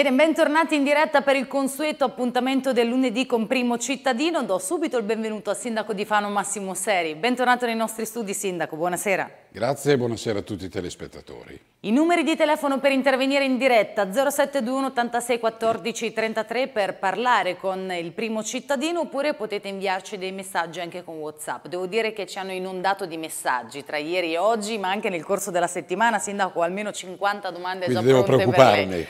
Bene, bentornati in diretta per il consueto appuntamento del lunedì con Primo Cittadino. Do subito il benvenuto al sindaco di Fano Massimo Seri. Bentornato nei nostri studi, sindaco. Buonasera. Grazie e buonasera a tutti i telespettatori. I numeri di telefono per intervenire in diretta 0721 86 14 33 per parlare con il primo cittadino oppure potete inviarci dei messaggi anche con Whatsapp. Devo dire che ci hanno inondato di messaggi tra ieri e oggi ma anche nel corso della settimana, sindaco almeno 50 domande Quindi già devo preoccuparmi.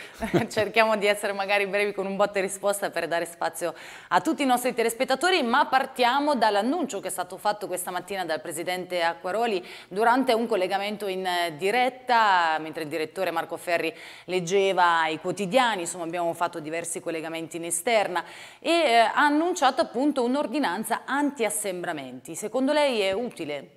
Cerchiamo di essere magari brevi con un botte e risposta per dare spazio a tutti i nostri telespettatori ma partiamo dall'annuncio che è stato fatto questa mattina dal Presidente Acquaroli durante un collegamento in diretta, mentre il direttore Marco Ferri leggeva i quotidiani, insomma abbiamo fatto diversi collegamenti in esterna e eh, ha annunciato appunto un'ordinanza anti-assembramenti. Secondo lei è utile?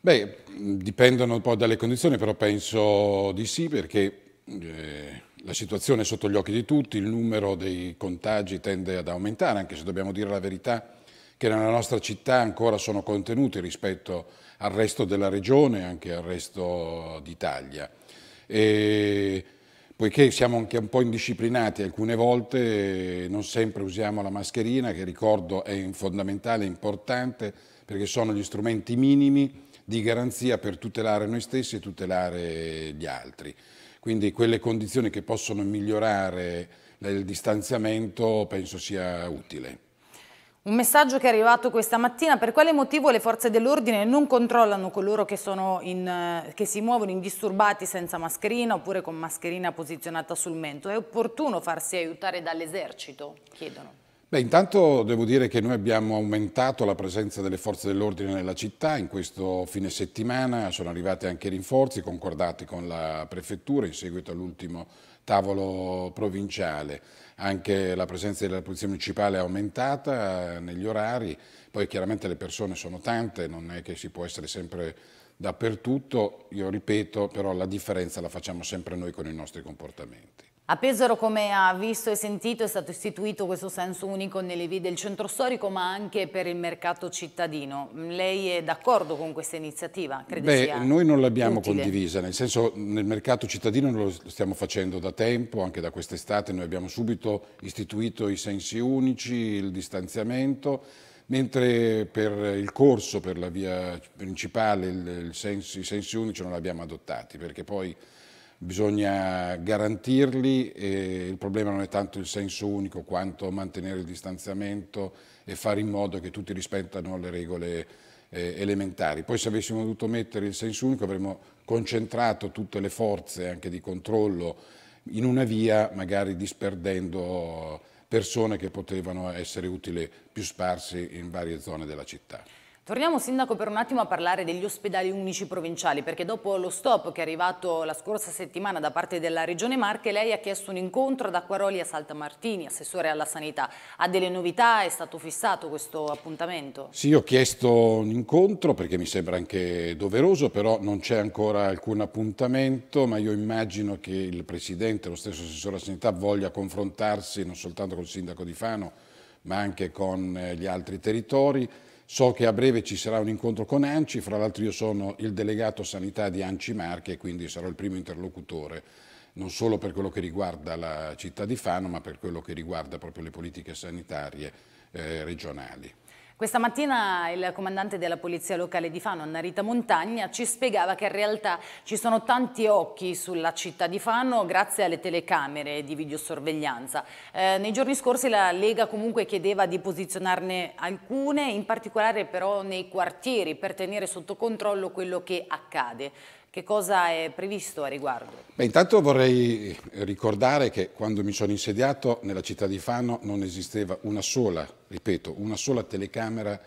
Beh, dipendono un po' dalle condizioni, però penso di sì perché... Eh... La situazione è sotto gli occhi di tutti, il numero dei contagi tende ad aumentare, anche se dobbiamo dire la verità che nella nostra città ancora sono contenuti rispetto a al resto della regione, e anche al resto d'Italia. Poiché siamo anche un po' indisciplinati alcune volte, non sempre usiamo la mascherina, che ricordo è fondamentale, importante, perché sono gli strumenti minimi di garanzia per tutelare noi stessi e tutelare gli altri. Quindi quelle condizioni che possono migliorare il distanziamento penso sia utile. Un messaggio che è arrivato questa mattina, per quale motivo le forze dell'ordine non controllano coloro che, in, eh, che, si muovono indisturbati senza mascherina oppure con mascherina posizionata sul mento? È opportuno farsi aiutare dall'esercito? Chiedono. Beh, intanto devo dire che noi abbiamo aumentato la presenza delle forze dell'ordine nella città, in questo fine settimana sono arrivati anche rinforzi concordati con la prefettura in seguito all'ultimo tavolo provinciale anche la presenza della Polizia Municipale è aumentata eh, negli orari, poi chiaramente le persone sono tante, non è che si può essere sempre dappertutto, io ripeto, però la differenza la facciamo sempre noi con i nostri comportamenti. A Pesaro, come ha visto e sentito, è stato istituito questo senso unico nelle vie del centro storico, ma anche per il mercato cittadino. Lei è d'accordo con questa iniziativa? Crede Beh, noi non l'abbiamo condivisa, nel senso nel mercato cittadino lo stiamo facendo da tempo, anche da quest'estate noi abbiamo subito istituito i sensi unici, il distanziamento, mentre per il corso, per la via principale, il, il senso, i sensi unici non li abbiamo adottati, perché poi bisogna garantirli, il problema non è tanto il senso unico quanto mantenere il distanziamento e fare in modo che tutti rispettano le regole eh, elementari. Poi se avessimo dovuto mettere il senso unico avremmo concentrato tutte le forze anche di controllo in una via, magari disperdendo persone che potevano essere utili più sparse in varie zone della città. Torniamo Sindaco per un attimo a parlare degli ospedali unici provinciali perché dopo lo stop che è arrivato la scorsa settimana da parte della Regione Marche lei ha chiesto un incontro ad Acquaroli a Saltamartini, assessore alla sanità. Ha delle novità? È stato fissato questo appuntamento? Sì, ho chiesto un incontro perché mi sembra anche doveroso però non c'è ancora alcun appuntamento ma io immagino che il Presidente, lo stesso assessore alla sanità voglia confrontarsi non soltanto col Sindaco di Fano ma anche con eh, gli altri territori So che a breve ci sarà un incontro con Anci, fra l'altro io sono il delegato sanità di Anci Marche, quindi sarò il primo interlocutore, non solo per quello che riguarda la città di Fano, ma per quello che riguarda proprio le politiche sanitarie eh, regionali. Questa mattina il comandante della Polizia Locale di Fano, Annarita Montagna, ci spiegava che in realtà ci sono tanti occhi sulla città di Fano grazie alle telecamere di videosorveglianza. Eh, nei giorni scorsi la Lega comunque chiedeva di posizionarne alcune, in particolare però nei quartieri, per tenere sotto controllo quello che accade. Che cosa è previsto a riguardo? Beh, intanto vorrei ricordare che quando mi sono insediato nella città di Fano non esisteva una sola, ripeto, una sola telecamera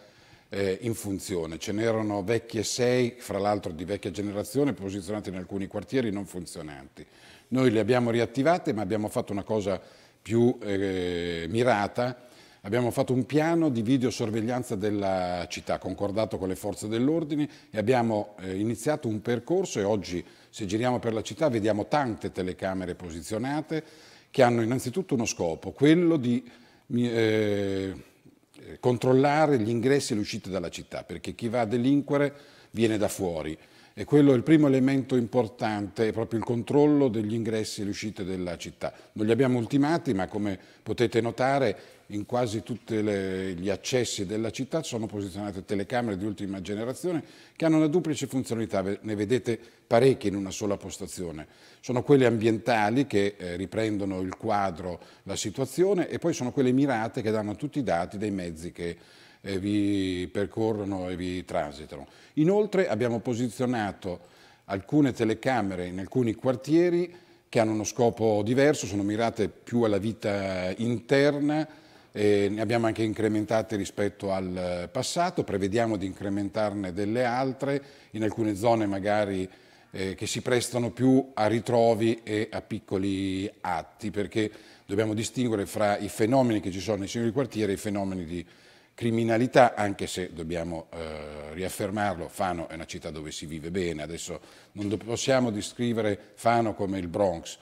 eh, in funzione. Ce n'erano vecchie sei, fra l'altro di vecchia generazione, posizionate in alcuni quartieri non funzionanti. Noi le abbiamo riattivate ma abbiamo fatto una cosa più eh, mirata Abbiamo fatto un piano di videosorveglianza della città, concordato con le forze dell'ordine e abbiamo eh, iniziato un percorso e oggi se giriamo per la città vediamo tante telecamere posizionate che hanno innanzitutto uno scopo, quello di eh, eh, controllare gli ingressi e le uscite dalla città, perché chi va a delinquere viene da fuori. E quello è il primo elemento importante, è proprio il controllo degli ingressi e le uscite della città. Non li abbiamo ultimati, ma come potete notare in quasi tutti gli accessi della città sono posizionate telecamere di ultima generazione che hanno una duplice funzionalità, ne vedete parecchie in una sola postazione. Sono quelle ambientali che eh, riprendono il quadro, la situazione e poi sono quelle mirate che danno tutti i dati dei mezzi che eh, vi percorrono e vi transitano. Inoltre abbiamo posizionato alcune telecamere in alcuni quartieri che hanno uno scopo diverso, sono mirate più alla vita interna, ne abbiamo anche incrementate rispetto al eh, passato, prevediamo di incrementarne delle altre, in alcune zone magari eh, che si prestano più a ritrovi e a piccoli atti, perché dobbiamo distinguere fra i fenomeni che ci sono nei singoli quartieri e i fenomeni di criminalità, anche se dobbiamo eh, riaffermarlo, Fano è una città dove si vive bene, adesso non possiamo descrivere Fano come il Bronx,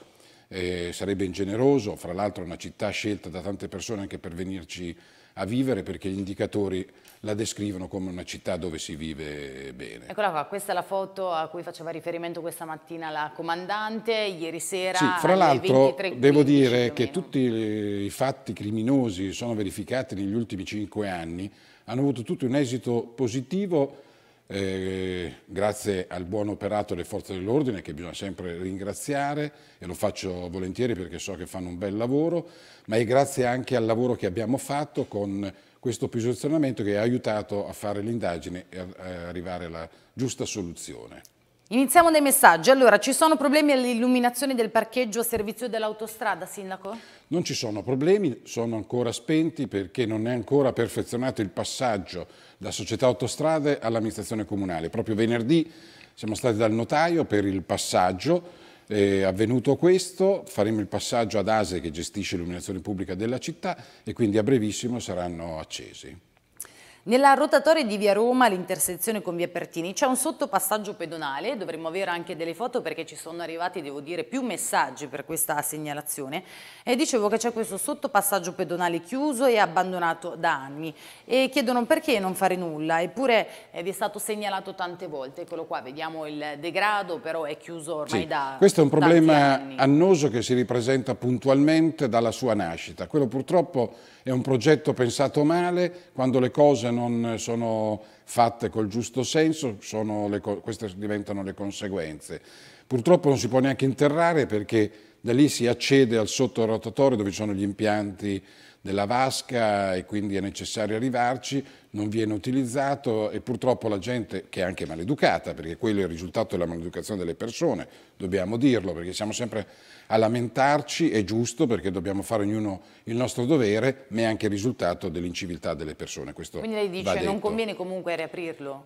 eh, sarebbe ingeneroso, fra l'altro è una città scelta da tante persone anche per venirci a vivere perché gli indicatori la descrivono come una città dove si vive bene. Eccola qua, questa è la foto a cui faceva riferimento questa mattina la comandante, ieri sera Sì, fra l'altro devo dire che tutti i fatti criminosi sono verificati negli ultimi cinque anni hanno avuto tutto un esito positivo eh, grazie al buon operato delle forze dell'ordine che bisogna sempre ringraziare e lo faccio volentieri perché so che fanno un bel lavoro, ma è grazie anche al lavoro che abbiamo fatto con questo posizionamento che ha aiutato a fare l'indagine e a arrivare alla giusta soluzione. Iniziamo dai messaggi. Allora, ci sono problemi all'illuminazione del parcheggio a servizio dell'autostrada, Sindaco? Non ci sono problemi, sono ancora spenti perché non è ancora perfezionato il passaggio da società autostrade all'amministrazione comunale. Proprio venerdì siamo stati dal notaio per il passaggio. È avvenuto questo, faremo il passaggio ad ASE che gestisce l'illuminazione pubblica della città e quindi a brevissimo saranno accesi. Nella rotatoria di via Roma, all'intersezione con via Pertini, c'è un sottopassaggio pedonale, dovremmo avere anche delle foto perché ci sono arrivati, devo dire, più messaggi per questa segnalazione. E dicevo che c'è questo sottopassaggio pedonale chiuso e abbandonato da anni e chiedono perché non fare nulla, eppure eh, vi è stato segnalato tante volte, eccolo qua, vediamo il degrado, però è chiuso ormai sì, da Questo è un problema annoso che si ripresenta puntualmente dalla sua nascita. Quello purtroppo è un progetto pensato male, quando le cose non sono fatte col giusto senso, le, queste diventano le conseguenze. Purtroppo non si può neanche interrare perché da lì si accede al sottorotatorio dove ci sono gli impianti della vasca e quindi è necessario arrivarci, non viene utilizzato e purtroppo la gente, che è anche maleducata, perché quello è il risultato della maleducazione delle persone, dobbiamo dirlo, perché siamo sempre a lamentarci, è giusto perché dobbiamo fare ognuno il nostro dovere, ma è anche il risultato dell'inciviltà delle persone. Questo quindi lei dice che non conviene comunque riaprirlo?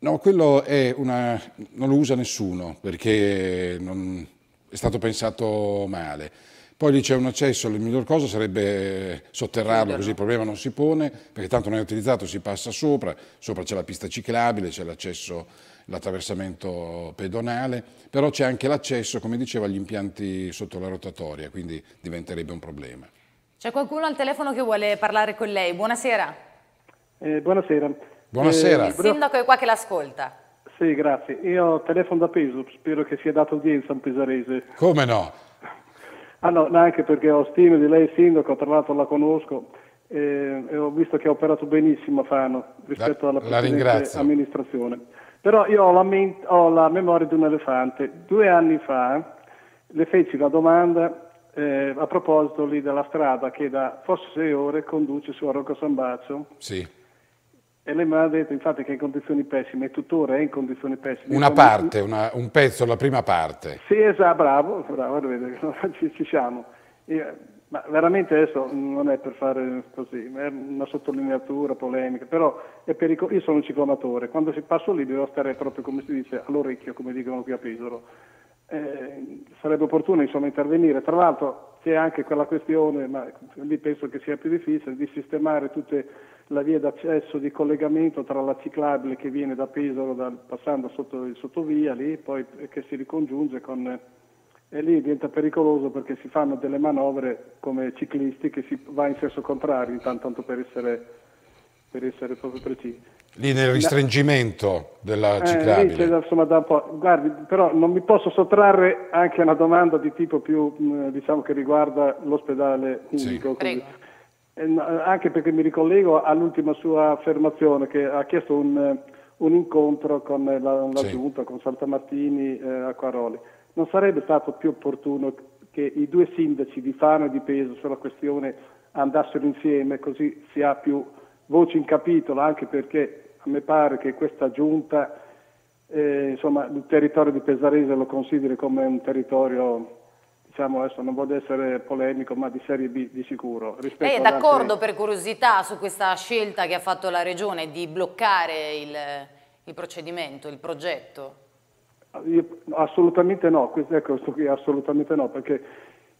No, quello una, non lo usa nessuno perché non, è stato pensato male. Poi lì c'è un accesso, la miglior cosa sarebbe sotterrarlo, così il problema non si pone, perché tanto non è utilizzato, si passa sopra, sopra c'è la pista ciclabile, c'è l'accesso, l'attraversamento pedonale, però c'è anche l'accesso, come dicevo, agli impianti sotto la rotatoria, quindi diventerebbe un problema. C'è qualcuno al telefono che vuole parlare con lei, buonasera. Eh, buonasera. Buonasera. Eh, il sindaco è qua che l'ascolta. Sì, grazie. Io telefono da Peso, spero che sia data udienza a un pesarese. Come no? Ah no, neanche perché ho stime di lei sindaco, tra l'altro la conosco eh, e ho visto che ha operato benissimo Fano rispetto alla la, precedente amministrazione. Però io ho la, ho la, memoria di un elefante. Due anni fa le feci la domanda eh, a proposito lì della strada che da forse sei ore conduce su Arrocco Rocca San Bacio. Sì e lei mi ha detto infatti che è in condizioni pessime, e tuttora è in condizioni pessime. Una parte, una, un pezzo, la prima parte. Sì, esatto, bravo, bravo, vedete, ci, ci siamo. Io, ma veramente adesso non è per fare così, è una sottolineatura polemica, però è pericoloso. Io sono un ciclomatore, quando si passo lì devo stare proprio, come si dice, all'orecchio, come dicono qui a Pesaro. Eh, sarebbe opportuno insomma, intervenire. Tra l'altro c'è anche quella questione, ma lì penso che sia più difficile, di sistemare tutte la via d'accesso di collegamento tra la ciclabile che viene da Pesaro da, passando sotto il sottovia lì, poi che si ricongiunge con e lì diventa pericoloso perché si fanno delle manovre come ciclisti che si va in senso contrario, intanto tanto per essere, per essere proprio precisi. Lì nel ristringimento della eh, ciclabile. Eh, insomma, Guardi, però non mi posso sottrarre anche a una domanda di tipo più, mm, diciamo, che riguarda l'ospedale unico. Sì. Eh, eh, anche perché mi ricollego all'ultima sua affermazione che ha chiesto un, eh, un incontro con la, la sì. giunta, con Saltamartini eh, Acquaroli. Non sarebbe stato più opportuno che i due sindaci di Fano e di Peso sulla questione andassero insieme così si ha più voce in capitolo, anche perché a me pare che questa giunta, eh, insomma, il territorio di Pesarese lo consideri come un territorio diciamo adesso non voglio essere polemico, ma di Serie B di sicuro. Lei è eh, d'accordo altre... per curiosità su questa scelta che ha fatto la Regione di bloccare il, il procedimento, il progetto? Io, assolutamente no, questo, ecco, assolutamente no, perché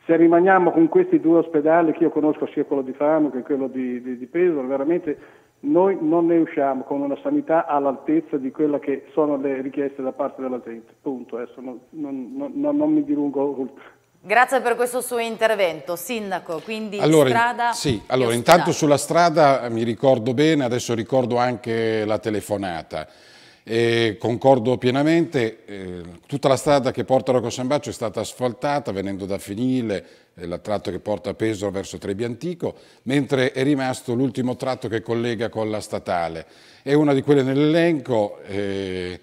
se rimaniamo con questi due ospedali che io conosco sia quello di Fano che quello di, di, di Pesaro, veramente noi non ne usciamo con una sanità all'altezza di quelle che sono le richieste da parte della gente. Punto, adesso non, non, non, non mi dilungo oltre. Grazie per questo suo intervento, Sindaco. Quindi allora, strada. Sì, allora intanto sulla strada mi ricordo bene, adesso ricordo anche la telefonata. E concordo pienamente, eh, tutta la strada che porta a Rocco Sambaccio è stata asfaltata venendo da Finile, eh, la tratto che porta a Pesaro verso Trebiantico, mentre è rimasto l'ultimo tratto che collega con la statale. È una di quelle nell'elenco. Eh,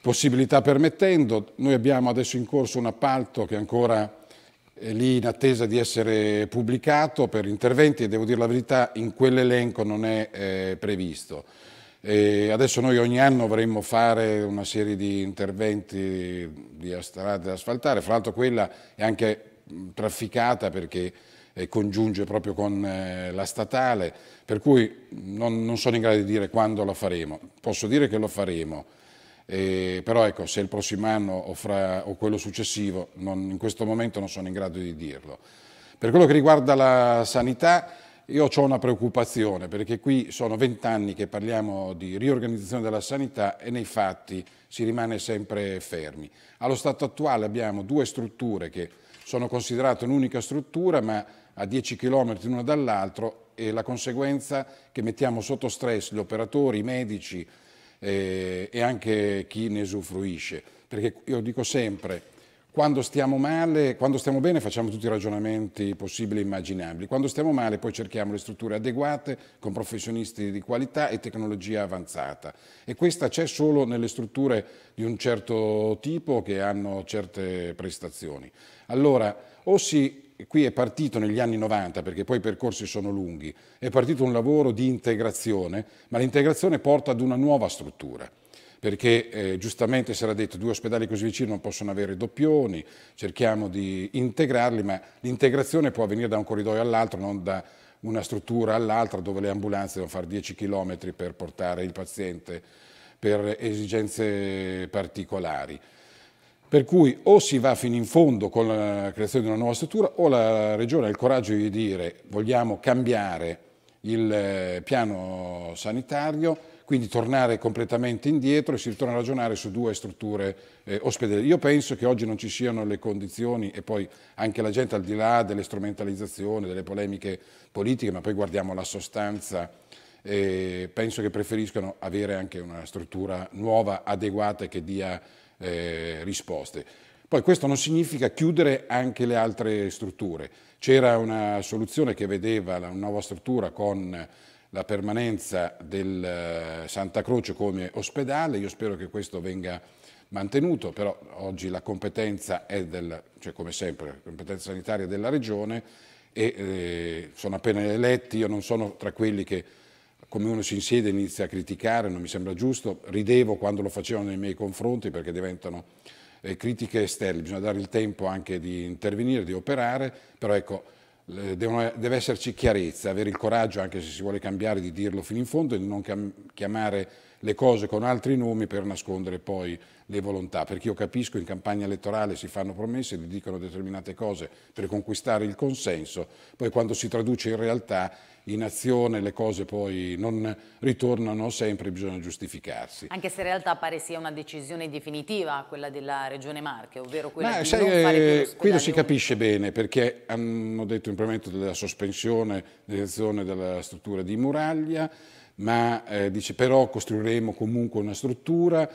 possibilità permettendo, noi abbiamo adesso in corso un appalto che ancora lì in attesa di essere pubblicato per interventi e devo dire la verità in quell'elenco non è eh, previsto. E adesso noi ogni anno dovremmo fare una serie di interventi di strade da asfaltare, fra l'altro quella è anche trafficata perché eh, congiunge proprio con eh, la statale, per cui non, non sono in grado di dire quando la faremo. Posso dire che lo faremo eh, però ecco, se il prossimo anno o, fra, o quello successivo, non, in questo momento non sono in grado di dirlo. Per quello che riguarda la sanità, io ho una preoccupazione perché qui sono vent'anni che parliamo di riorganizzazione della sanità e nei fatti si rimane sempre fermi. Allo stato attuale abbiamo due strutture che sono considerate un'unica struttura ma a 10 km l'una dall'altra e la conseguenza che mettiamo sotto stress gli operatori, i medici, eh, e anche chi ne usufruisce. Perché io dico sempre, quando stiamo male, quando stiamo bene facciamo tutti i ragionamenti possibili e immaginabili, quando stiamo male poi cerchiamo le strutture adeguate con professionisti di qualità e tecnologia avanzata e questa c'è solo nelle strutture di un certo tipo che hanno certe prestazioni. Allora, o si qui è partito negli anni 90, perché poi i percorsi sono lunghi, è partito un lavoro di integrazione, ma l'integrazione porta ad una nuova struttura perché eh, giustamente si era detto due ospedali così vicini non possono avere doppioni, cerchiamo di integrarli, ma l'integrazione può avvenire da un corridoio all'altro, non da una struttura all'altra dove le ambulanze devono fare 10 km per portare il paziente per esigenze particolari. Per cui o si va fino in fondo con la creazione di una nuova struttura o la Regione ha il coraggio di dire vogliamo cambiare il eh, piano sanitario, quindi tornare completamente indietro e si ritorna a ragionare su due strutture eh, ospedali. Io penso che oggi non ci siano le condizioni e poi anche la gente al di là delle strumentalizzazioni, delle polemiche politiche, ma poi guardiamo la sostanza penso che preferiscano avere anche una struttura nuova, adeguata e che dia eh, risposte. Poi questo non significa chiudere anche le altre strutture. C'era una soluzione che vedeva la nuova struttura con la permanenza del eh, Santa Croce come ospedale, io spero che questo venga mantenuto, però oggi la competenza è del, cioè come sempre, la competenza sanitaria della Regione e eh, sono appena eletti, io non sono tra quelli che come uno si insiede e inizia a criticare, non mi sembra giusto, ridevo quando lo facevano nei miei confronti perché diventano eh, critiche esterne, bisogna dare il tempo anche di intervenire, di operare, però ecco, eh, devono, deve esserci chiarezza, avere il coraggio, anche se si vuole cambiare, di dirlo fino in fondo e di non chiamare le cose con altri nomi per nascondere poi le volontà, perché io capisco in campagna elettorale si fanno promesse, si dicono determinate cose per conquistare il consenso, poi quando si traduce in realtà in azione le cose poi non ritornano sempre, bisogna giustificarsi. Anche se in realtà pare sia una decisione definitiva quella della Regione Marche, ovvero quella Ma, di sai, non fare più eh, Qui lo si capisce bene perché hanno detto in premento della sospensione dell'azione della struttura di Muraglia, ma eh, dice però costruiremo comunque una struttura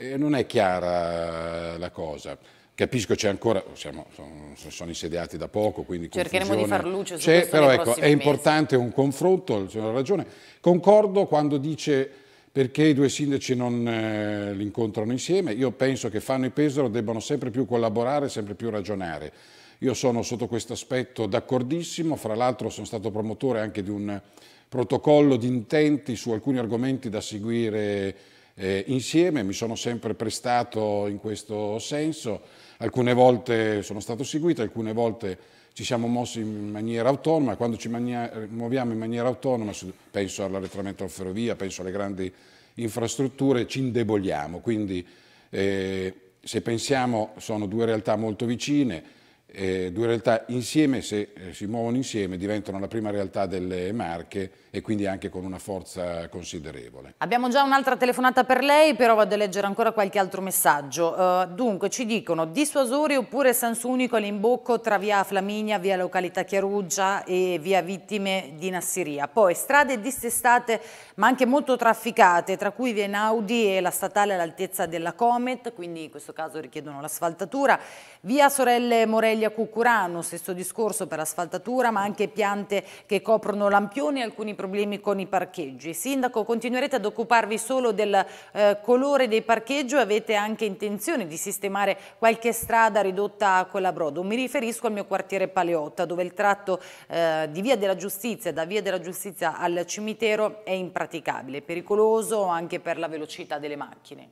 eh, non è chiara la cosa. Capisco c'è ancora, siamo, sono, sono, insediati da poco, quindi Cercheremo confusione. di far luce su questo Però ecco, è importante mesi. un confronto, il signor ha ragione. Concordo quando dice perché i due sindaci non eh, li incontrano insieme. Io penso che Fanno e Pesaro debbano sempre più collaborare, sempre più ragionare. Io sono sotto questo aspetto d'accordissimo, fra l'altro sono stato promotore anche di un protocollo di intenti su alcuni argomenti da seguire eh, insieme, mi sono sempre prestato in questo senso, alcune volte sono stato seguito, alcune volte ci siamo mossi in maniera autonoma, quando ci muoviamo in maniera autonoma, penso all'arretramento in ferrovia, penso alle grandi infrastrutture, ci indeboliamo, quindi eh, se pensiamo sono due realtà molto vicine, eh, due realtà insieme, se eh, si muovono insieme diventano la prima realtà delle Marche, e quindi anche con una forza considerevole. Abbiamo già un'altra telefonata per lei, però vado a leggere ancora qualche altro messaggio. Uh, dunque, ci dicono dissuasori oppure senso unico all'imbocco tra via Flaminia, via località Chiaruggia e via Vittime di Nassiria. Poi strade dissestate ma anche molto trafficate, tra cui via Naudi e la statale all'altezza della Comet, quindi in questo caso richiedono l'asfaltatura. Via Sorelle Morelia Cucurano, stesso discorso per asfaltatura, ma anche piante che coprono lampioni e alcuni problemi con i parcheggi. Sindaco, continuerete ad occuparvi solo del eh, colore dei parcheggi o avete anche intenzione di sistemare qualche strada ridotta a quella Colabrodo? Mi riferisco al mio quartiere Paleotta, dove il tratto eh, di Via della Giustizia, da Via della Giustizia al cimitero è impraticabile, pericoloso anche per la velocità delle macchine.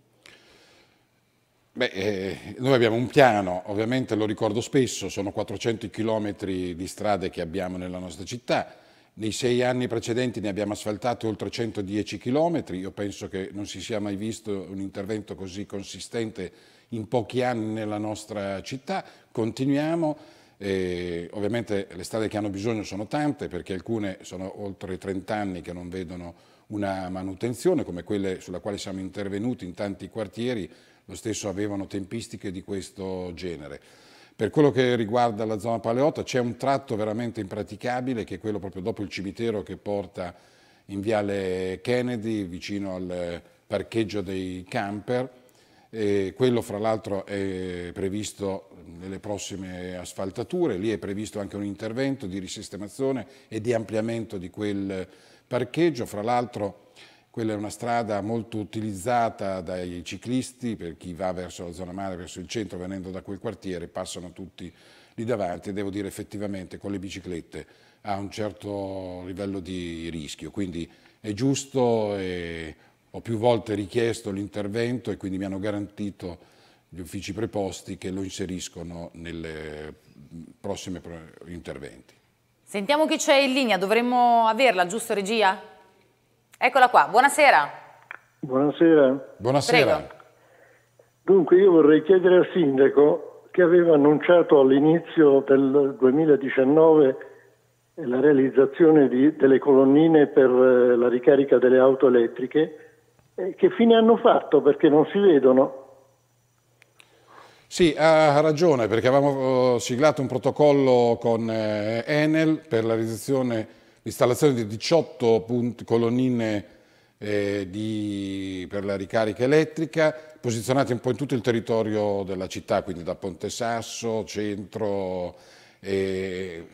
Beh, eh, noi abbiamo un piano, ovviamente lo ricordo spesso, sono 400 chilometri di strade che abbiamo nella nostra città, nei sei anni precedenti ne abbiamo asfaltato oltre 110 km, io penso che non si sia mai visto un intervento così consistente in pochi anni nella nostra città, continuiamo, eh, ovviamente le strade che hanno bisogno sono tante perché alcune sono oltre 30 anni che non vedono una manutenzione come quelle sulla quale siamo intervenuti in tanti quartieri, lo stesso avevano tempistiche di questo genere. Per quello che riguarda la zona Paleotta c'è un tratto veramente impraticabile che è quello proprio dopo il cimitero che porta in viale Kennedy vicino al parcheggio dei camper. E quello fra l'altro è previsto nelle prossime asfaltature, lì è previsto anche un intervento di risistemazione e di ampliamento di quel parcheggio, fra l'altro quella è una strada molto utilizzata dai ciclisti, per chi va verso la zona mare, verso il centro, venendo da quel quartiere, passano tutti lì davanti e devo dire effettivamente con le biciclette ha un certo livello di rischio, quindi è giusto e ho più volte richiesto l'intervento e quindi mi hanno garantito gli uffici preposti che lo inseriscono nei prossimi interventi. Sentiamo chi c'è in linea, dovremmo averla, giusto regia? Eccola qua, buonasera. Buonasera. Buonasera. Prego. Dunque io vorrei chiedere al Sindaco che aveva annunciato all'inizio del 2019 la realizzazione di, delle colonnine per eh, la ricarica delle auto elettriche, eh, che fine hanno fatto perché non si vedono? Sì, ha ragione perché avevamo oh, siglato un protocollo con eh, Enel per la realizzazione l'installazione di 18 punti, colonnine eh, di, per la ricarica elettrica, posizionate un po' in tutto il territorio della città, quindi da Ponte Sasso, centro, e,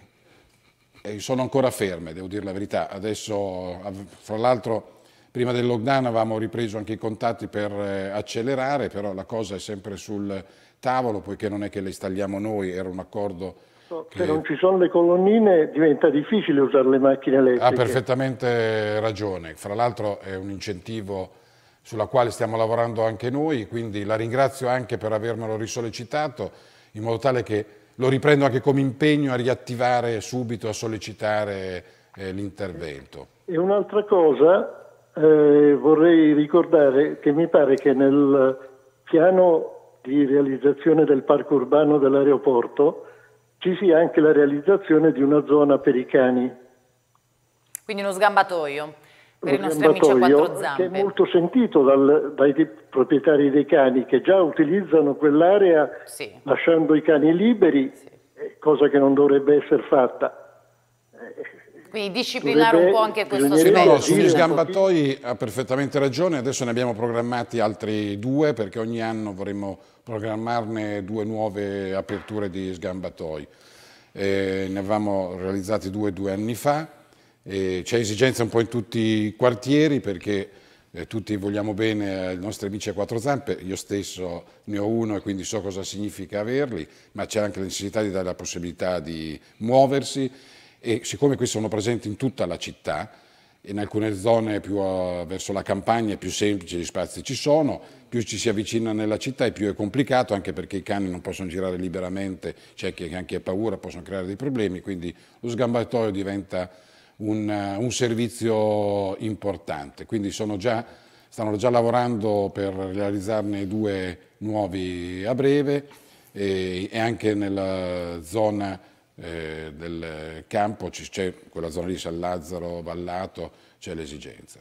e sono ancora ferme, devo dire la verità. Adesso, fra l'altro, prima del lockdown avevamo ripreso anche i contatti per eh, accelerare, però la cosa è sempre sul tavolo, poiché non è che le installiamo noi, era un accordo Certo, se non ci sono le colonnine diventa difficile usare le macchine elettriche. Ha perfettamente ragione, fra l'altro è un incentivo sulla quale stiamo lavorando anche noi, quindi la ringrazio anche per avermelo risollecitato, in modo tale che lo riprendo anche come impegno a riattivare subito, a sollecitare eh, l'intervento. E un'altra cosa eh, vorrei ricordare che mi pare che nel piano di realizzazione del parco urbano dell'aeroporto ci sia anche la realizzazione di una zona per i cani. Quindi uno sgambatoio per uno i nostri amici a quattro eh, zampe. Che è molto sentito dal, dai proprietari dei cani che già utilizzano quell'area sì. lasciando i cani liberi, sì. Eh, cosa che non dovrebbe essere fatta. Eh, quindi disciplinare un po' anche questo aspetto. No, no, sugli sgambatoi ha perfettamente ragione, adesso ne abbiamo programmati altri due perché ogni anno vorremmo programmarne due nuove aperture di sgambatoi. Eh, ne avevamo realizzati due due anni fa, eh, c'è esigenza un po' in tutti i quartieri perché eh, tutti vogliamo bene ai nostri amici a quattro zampe, io stesso ne ho uno e quindi so cosa significa averli, ma c'è anche la necessità di dare la possibilità di muoversi e siccome questi sono presenti in tutta la città, in alcune zone più uh, verso la campagna più semplici gli spazi ci sono, più ci si avvicina nella città e più è complicato anche perché i cani non possono girare liberamente, c'è chi anche ha paura, possono creare dei problemi, quindi lo sgambatoio diventa un, eh, un servizio importante. Quindi già, stanno già lavorando per realizzarne due nuovi a breve e, e anche nella zona eh, del campo, c'è quella zona di San Lazzaro, Vallato, c'è l'esigenza.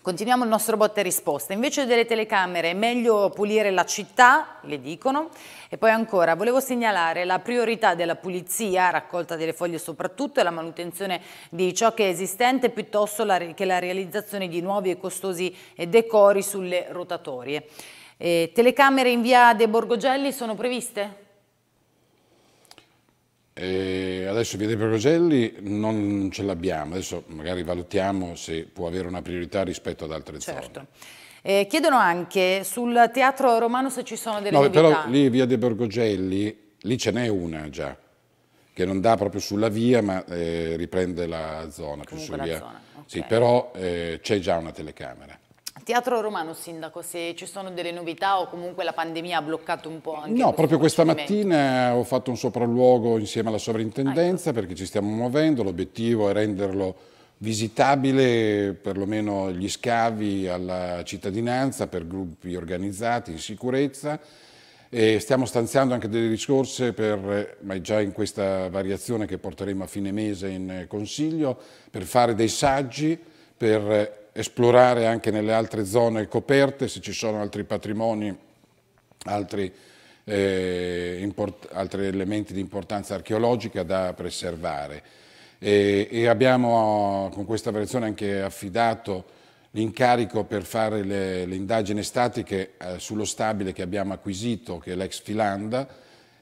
Continuiamo il nostro botte e risposta. Invece delle telecamere è meglio pulire la città, le dicono. E poi ancora, volevo segnalare la priorità della pulizia, raccolta delle foglie soprattutto, e la manutenzione di ciò che è esistente piuttosto che la realizzazione di nuovi e costosi eh, decori sulle rotatorie. Eh, telecamere in via De Borgogelli sono previste? E adesso Via dei Progelli non ce l'abbiamo, adesso magari valutiamo se può avere una priorità rispetto ad altre certo. zone. Eh, chiedono anche sul teatro romano se ci sono delle no, novità. però lì Via dei Borgogelli, lì ce n'è una già, che non dà proprio sulla via ma eh, riprende la zona. più su via. Zona. Okay. Sì, però eh, c'è già una telecamera. Teatro Romano, Sindaco, se ci sono delle novità o comunque la pandemia ha bloccato un po' anche No, proprio questa mattina ho fatto un sopralluogo insieme alla sovrintendenza ah, perché ci stiamo muovendo, l'obiettivo è renderlo visitabile perlomeno gli scavi alla cittadinanza per gruppi organizzati in sicurezza e stiamo stanziando anche delle risorse per, ma è già in questa variazione che porteremo a fine mese in consiglio, per fare dei saggi, per esplorare anche nelle altre zone coperte, se ci sono altri patrimoni, altri, eh, altri elementi di importanza archeologica da preservare. E, e abbiamo con questa variazione anche affidato l'incarico per fare le, le indagini statiche eh, sullo stabile che abbiamo acquisito, che è l'ex Filanda.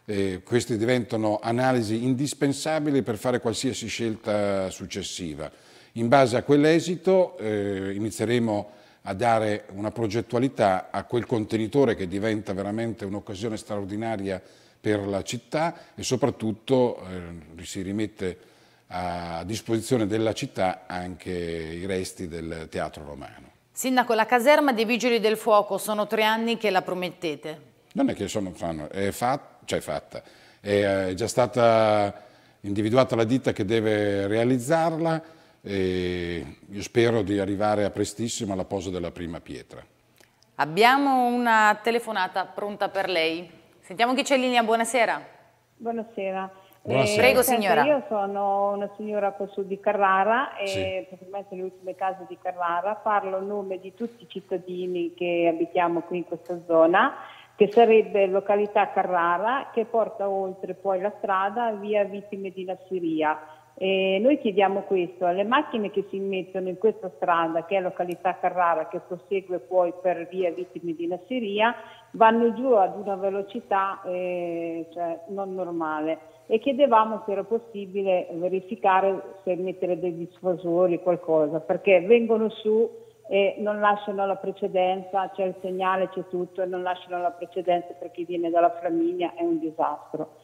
Eh, queste diventano analisi indispensabili per fare qualsiasi scelta successiva. In base a quell'esito eh, inizieremo a dare una progettualità a quel contenitore che diventa veramente un'occasione straordinaria per la città e soprattutto eh, si rimette a disposizione della città anche i resti del teatro romano. Sindaco, la caserma dei Vigili del Fuoco sono tre anni che la promettete. Non è che sono fanno, è, fat, cioè fatta, eh, è già stata individuata la ditta che deve realizzarla, e io spero di arrivare a prestissimo alla posa della prima pietra. Abbiamo una telefonata pronta per lei. Sentiamo chi c'è in linea, buonasera. Buonasera. buonasera. Eh, Prego signora. io sono una signora di Carrara e sì. praticamente le ultime case di Carrara, parlo a nome di tutti i cittadini che abitiamo qui in questa zona, che sarebbe località Carrara che porta oltre poi la strada via Vittime di Nassiria e noi chiediamo questo alle macchine che si mettono in questa strada, che è località Carrara, che prosegue poi per via Vittime di Nasseria, vanno giù ad una velocità eh, cioè, non normale e chiedevamo se era possibile verificare se mettere dei disfasori o qualcosa, perché vengono su e non lasciano la precedenza, c'è il segnale, c'è tutto e non lasciano la precedenza per chi viene dalla famiglia, è un disastro.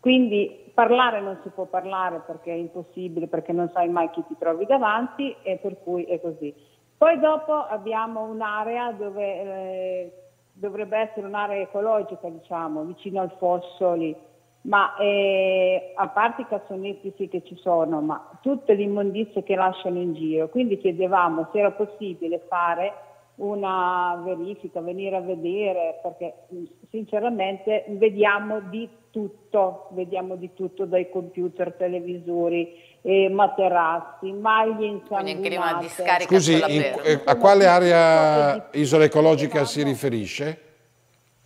Quindi Parlare non si può parlare perché è impossibile, perché non sai mai chi ti trovi davanti e per cui è così. Poi dopo abbiamo un'area dove eh, dovrebbe essere un'area ecologica, diciamo, vicino al fosso lì, ma eh, a parte i cassonetti sì che ci sono, ma tutte le immondizie che lasciano in giro. Quindi chiedevamo se era possibile fare una verifica, venire a vedere, perché sinceramente vediamo di tutto, vediamo di tutto dai computer, televisori, eh, materassi, maglie insanguinate. Scusi, in, eh, a quale area isola ecologica si riferisce?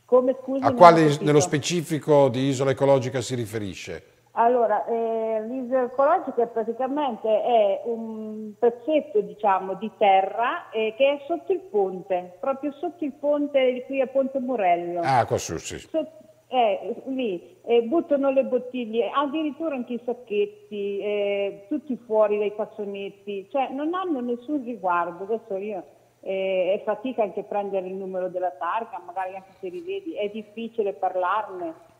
Come, scusi, a quale nello specifico di isola ecologica si riferisce? Allora, eh, l'idroecologico è praticamente è un pezzetto diciamo, di terra eh, che è sotto il ponte, proprio sotto il ponte di qui a Ponte Morello. Ah, qua su, sì. Sotto, eh, lì eh, buttano le bottiglie, addirittura anche i sacchetti, eh, tutti fuori dai cassonetti, cioè non hanno nessun riguardo. Adesso io eh, è fatica anche prendere il numero della targa, magari anche se li vedi, è difficile parlarne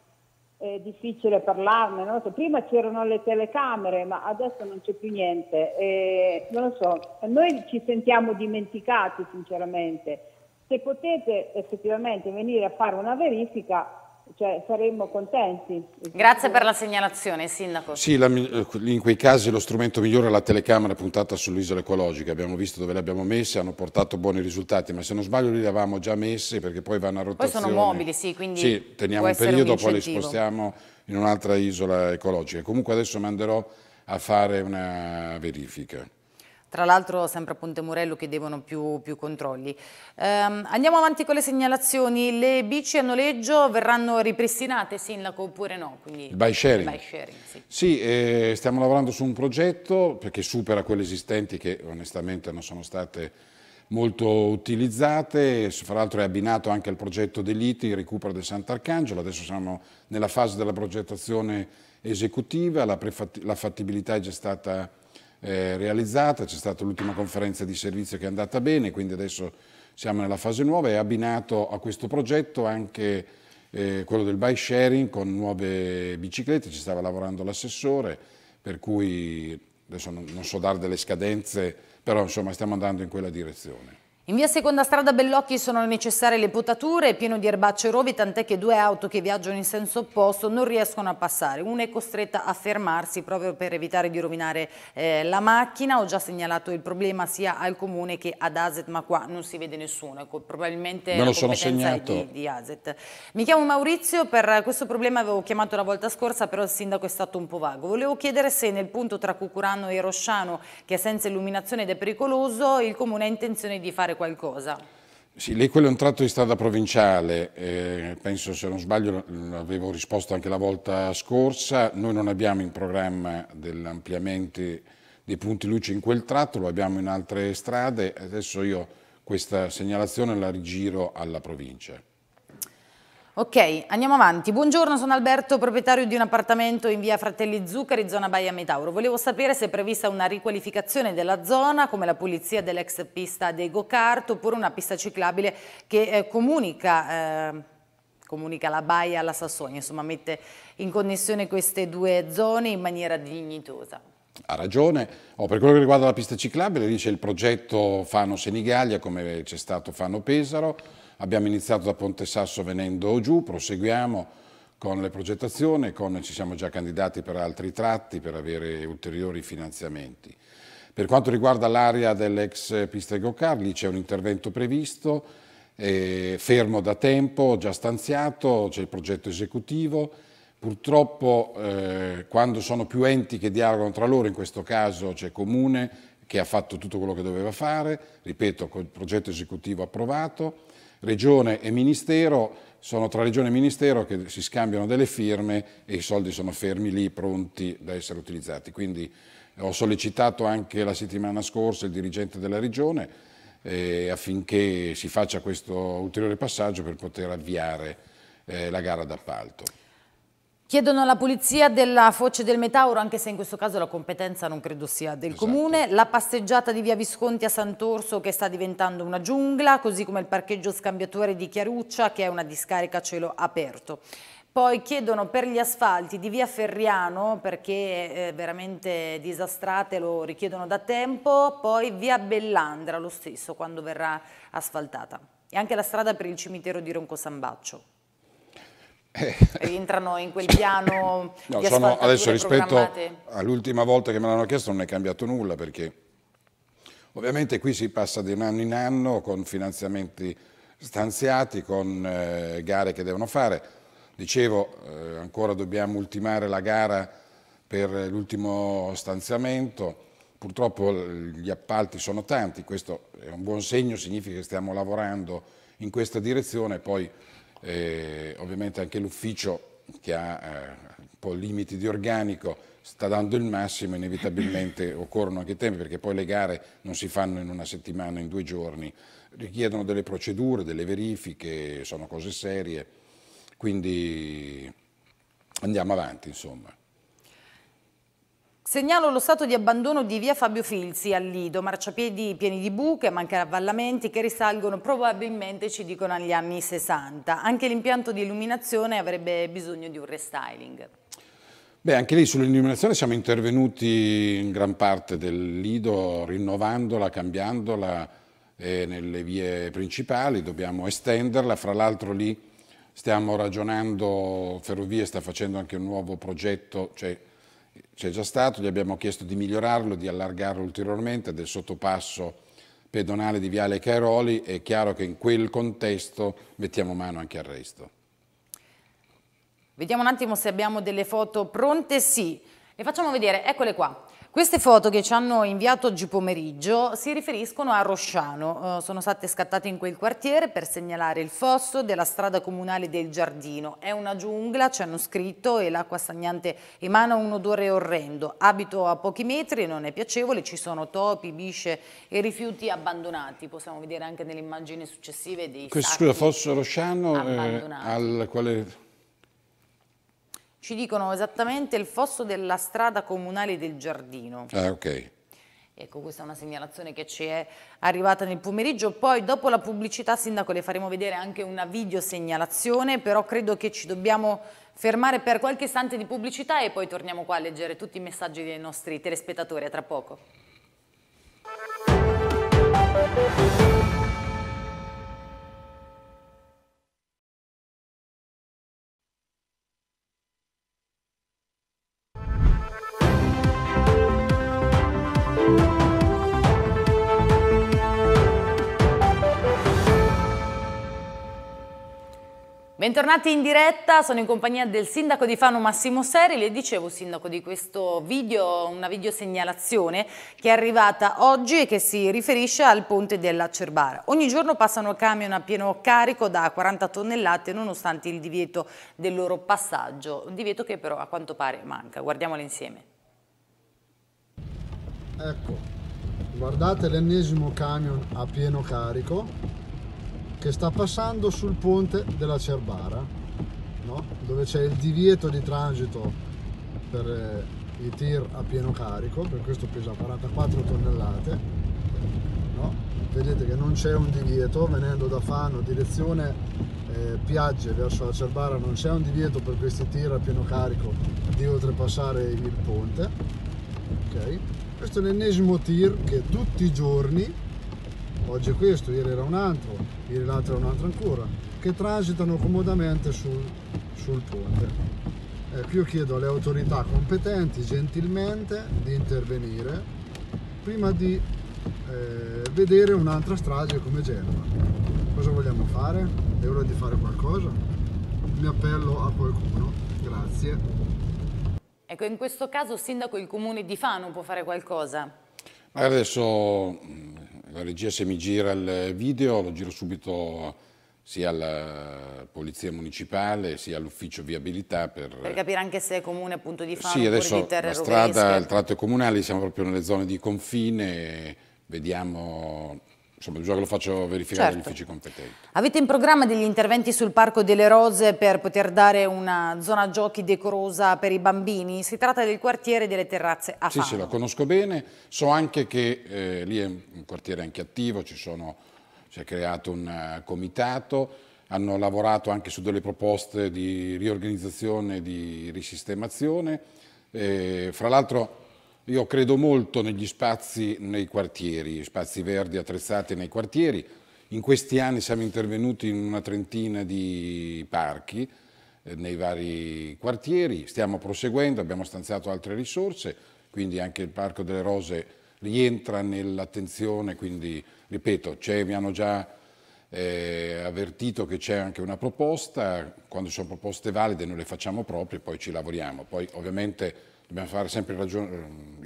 è difficile parlarne. Non lo so. Prima c'erano le telecamere, ma adesso non c'è più niente. E, non lo so, noi ci sentiamo dimenticati sinceramente. Se potete effettivamente venire a fare una verifica, cioè, saremmo contenti. Grazie per la segnalazione, Sindaco. Sì, la, eh, in quei casi lo strumento migliore è la telecamera puntata sull'isola ecologica, abbiamo visto dove le abbiamo messe, hanno portato buoni risultati, ma se non sbaglio li avevamo già messe perché poi vanno a rotazione. Poi sono mobili, sì, quindi Sì, teniamo un periodo, un poi le spostiamo in un'altra isola ecologica. Comunque adesso manderò a fare una verifica tra l'altro sempre a Ponte Murello chiedevano più, più controlli. Ehm, andiamo avanti con le segnalazioni, le bici a noleggio verranno ripristinate, sindaco, oppure no? Quindi, il bike sharing. Il bike sharing sì, sì eh, stiamo lavorando su un progetto che supera quelle esistenti che onestamente non sono state molto utilizzate, fra l'altro è abbinato anche al progetto dell'ITI, il recupero del Sant'Arcangelo, adesso siamo nella fase della progettazione esecutiva, la, la fattibilità è già stata eh, realizzata, c'è stata l'ultima conferenza di servizio che è andata bene, quindi adesso siamo nella fase nuova e abbinato a questo progetto anche eh, quello del bike sharing con nuove biciclette, ci stava lavorando l'assessore, per cui adesso non, non so dare delle scadenze, però insomma stiamo andando in quella direzione. In via Seconda Strada Bellocchi sono necessarie le potature, è pieno di erbacce e rovi, tant'è che due auto che viaggiano in senso opposto non riescono a passare. Una è costretta a fermarsi proprio per evitare di rovinare eh, la macchina. Ho già segnalato il problema sia al comune che ad ASET, ma qua non si vede nessuno. Ecco, probabilmente Me lo sono segnato. Di, di ASET. Mi chiamo Maurizio, per questo problema avevo chiamato la volta scorsa, però il sindaco è stato un po' vago. Volevo chiedere se nel punto tra Cucurano e Rosciano, che è senza illuminazione ed è pericoloso, il comune ha intenzione di fare fare qualcosa. Sì, lei quello è un tratto di strada provinciale, eh, penso se non sbaglio l'avevo risposto anche la volta scorsa, noi non abbiamo in programma dell'ampliamento dei punti luce in quel tratto, lo abbiamo in altre strade, adesso io questa segnalazione la rigiro alla provincia. Ok, andiamo avanti. Buongiorno, sono Alberto, proprietario di un appartamento in via Fratelli Zuccari, zona Baia Metauro. Volevo sapere se è prevista una riqualificazione della zona, come la pulizia dell'ex pista dei go-kart, oppure una pista ciclabile che eh, comunica, eh, comunica, la Baia alla Sassonia, insomma mette in connessione queste due zone in maniera dignitosa. Ha ragione. Oh, per quello che riguarda la pista ciclabile, lì c'è il progetto Fano-Senigallia, come c'è stato Fano-Pesaro, Abbiamo iniziato da Ponte Sasso venendo giù, proseguiamo con le progettazioni, con, ci siamo già candidati per altri tratti per avere ulteriori finanziamenti. Per quanto riguarda l'area dell'ex pista Gocar, lì c'è un intervento previsto, eh, fermo da tempo, già stanziato, c'è il progetto esecutivo. Purtroppo eh, quando sono più enti che dialogano tra loro, in questo caso c'è Comune che ha fatto tutto quello che doveva fare, ripeto, il progetto esecutivo approvato, Regione e Ministero, sono tra Regione e Ministero che si scambiano delle firme e i soldi sono fermi lì, pronti da essere utilizzati. Quindi eh, ho sollecitato anche la settimana scorsa il dirigente della Regione eh, affinché si faccia questo ulteriore passaggio per poter avviare eh, la gara d'appalto. Chiedono la pulizia della Foce del Metauro, anche se in questo caso la competenza non credo sia del esatto. Comune, la passeggiata di via Visconti a Sant'Orso che sta diventando una giungla, così come il parcheggio scambiatore di Chiaruccia che è una discarica a cielo aperto. Poi chiedono per gli asfalti di via Ferriano perché eh, veramente disastrate lo richiedono da tempo, poi via Bellandra lo stesso quando verrà asfaltata e anche la strada per il cimitero di Ronco Sambaccio. Eh. rientrano in quel piano no, di sono, adesso rispetto all'ultima volta che me l'hanno chiesto non è cambiato nulla perché ovviamente qui si passa di un anno in anno con finanziamenti stanziati, con eh, gare che devono fare. Dicevo, eh, ancora dobbiamo ultimare la gara per l'ultimo stanziamento, purtroppo gli appalti sono tanti, questo è un buon segno, significa che stiamo lavorando in questa direzione, poi eh, ovviamente anche l'ufficio che ha eh, un po' limiti di organico sta dando il massimo, inevitabilmente occorrono anche tempi perché poi le gare non si fanno in una settimana, in due giorni, richiedono delle procedure, delle verifiche, sono cose serie, quindi andiamo avanti insomma. Segnalo lo stato di abbandono di via Fabio Filzi al Lido, marciapiedi pieni di buche, mancano avvallamenti che risalgono probabilmente, ci dicono, agli anni 60. Anche l'impianto di illuminazione avrebbe bisogno di un restyling. Beh, anche lì sull'illuminazione siamo intervenuti in gran parte del Lido, rinnovandola, cambiandola eh, nelle vie principali, dobbiamo estenderla, fra l'altro lì stiamo ragionando, Ferrovie sta facendo anche un nuovo progetto, cioè c'è già stato, gli abbiamo chiesto di migliorarlo, di allargarlo ulteriormente del sottopasso pedonale di Viale Cairoli, è chiaro che in quel contesto mettiamo mano anche al resto. Vediamo un attimo se abbiamo delle foto pronte, sì, le facciamo vedere, eccole qua. Queste foto che ci hanno inviato oggi pomeriggio si riferiscono a Rosciano, eh, sono state scattate in quel quartiere per segnalare il fosso della strada comunale del Giardino. È una giungla, ci hanno scritto, e l'acqua stagnante emana un odore orrendo. Abito a pochi metri e non è piacevole, ci sono topi, bisce e rifiuti abbandonati. Possiamo vedere anche nelle immagini successive dei Questo, sacchi Scusa, fosso Rosciano, eh, al quale ci dicono esattamente il fosso della strada comunale del giardino. Ah, ok. Ecco, questa è una segnalazione che ci è arrivata nel pomeriggio. Poi, dopo la pubblicità, Sindaco, le faremo vedere anche una videosegnalazione, però credo che ci dobbiamo fermare per qualche istante di pubblicità e poi torniamo qua a leggere tutti i messaggi dei nostri telespettatori. A tra poco. Bentornati in diretta, sono in compagnia del sindaco di Fano Massimo Seri, le dicevo sindaco di questo video, una videosegnalazione che è arrivata oggi e che si riferisce al ponte della Cerbara. Ogni giorno passano camion a pieno carico da 40 tonnellate nonostante il divieto del loro passaggio, un divieto che però a quanto pare manca, guardiamolo insieme. Ecco, guardate l'ennesimo camion a pieno carico che sta passando sul ponte della Cerbara, no? dove c'è il divieto di transito per eh, i tir a pieno carico, per questo pesa 44 tonnellate. No? Vedete che non c'è un divieto, venendo da Fano direzione eh, Piagge verso la Cerbara non c'è un divieto per questi tir a pieno carico di oltrepassare il ponte. Okay? Questo è l'ennesimo tir che tutti i giorni oggi è questo, ieri era un altro, ieri l'altro era un altro ancora, che transitano comodamente sul, sul ponte. Eh, io chiedo alle autorità competenti gentilmente di intervenire prima di eh, vedere un'altra strage come Genova. Cosa vogliamo fare? È ora di fare qualcosa? Mi appello a qualcuno. Grazie. Ecco, in questo caso il sindaco il comune di Fano può fare qualcosa? Adesso la regia se mi gira il video lo giro subito sia alla polizia municipale sia all'ufficio viabilità per, per, capire anche se è comune appunto di Fano sì, adesso di Terre la strada, Rubesche. il tratto è comunale, siamo proprio nelle zone di confine vediamo insomma, bisogna che lo faccio verificare certo. agli uffici competenti. Avete in programma degli interventi sul Parco delle Rose per poter dare una zona giochi decorosa per i bambini? Si tratta del quartiere delle terrazze a Fano. Sì, sì, lo conosco bene. So anche che eh, lì è un quartiere anche attivo, sono, si è creato un eh, comitato, hanno lavorato anche su delle proposte di riorganizzazione e di risistemazione. Eh, fra l'altro io credo molto negli spazi nei quartieri, spazi verdi attrezzati nei quartieri. In questi anni siamo intervenuti in una trentina di parchi eh, nei vari quartieri, stiamo proseguendo, abbiamo stanziato altre risorse, quindi anche il Parco delle Rose rientra nell'attenzione, quindi ripeto, mi hanno già eh, avvertito che c'è anche una proposta, quando sono proposte valide noi le facciamo proprie, poi ci lavoriamo. Poi ovviamente dobbiamo fare sempre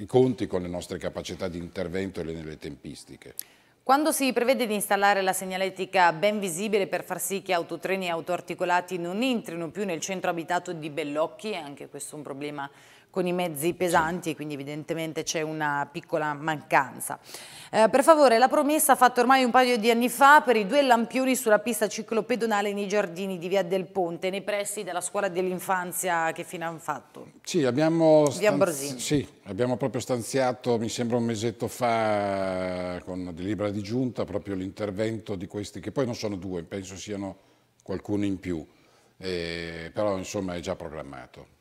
i conti con le nostre capacità di intervento e le, tempistiche. Quando si prevede di installare la segnaletica ben visibile per far sì che autotreni e autoarticolati non entrino più nel centro abitato di Bellocchi, è anche questo un problema con i mezzi pesanti, quindi evidentemente c'è una piccola mancanza. Eh, per favore, la promessa fatta ormai un paio di anni fa per i due lampioni sulla pista ciclopedonale nei giardini di Via del Ponte, nei pressi della scuola dell'infanzia che fine hanno fatto? Sì abbiamo, sì abbiamo, proprio stanziato, mi sembra un mesetto fa, con delibera di giunta, proprio l'intervento di questi, che poi non sono due, penso siano qualcuno in più, eh, però insomma è già programmato.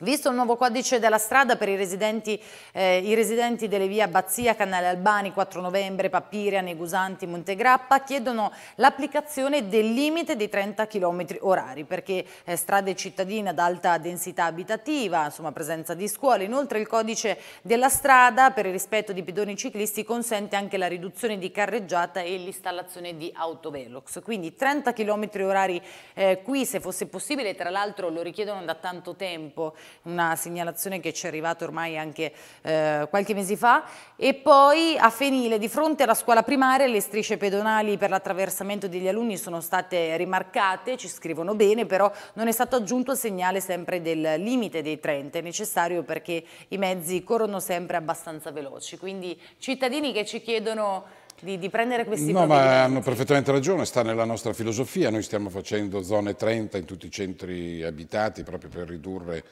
Visto il nuovo codice della strada per i residenti, eh, i residenti delle vie Abbazia, Canale Albani, 4 novembre, Papire, Negusanti, Montegrappa chiedono l'applicazione del limite dei 30 km orari perché eh, strade cittadine ad alta densità abitativa, insomma presenza di scuole. Inoltre il codice della strada per il rispetto di pedoni ciclisti consente anche la riduzione di carreggiata e l'installazione di autovelox. Quindi 30 km orari eh, qui se fosse possibile, tra l'altro lo richiedono da tanto tempo una segnalazione che ci è arrivata ormai anche eh, qualche mese fa. E poi a Fenile, di fronte alla scuola primaria, le strisce pedonali per l'attraversamento degli alunni sono state rimarcate, ci scrivono bene, però non è stato aggiunto il segnale sempre del limite dei 30, è necessario perché i mezzi corrono sempre abbastanza veloci. Quindi cittadini che ci chiedono... Di, di, prendere questi No, ma hanno perfettamente ragione, sta nella nostra filosofia. Noi stiamo facendo zone 30 in tutti i centri abitati proprio per ridurre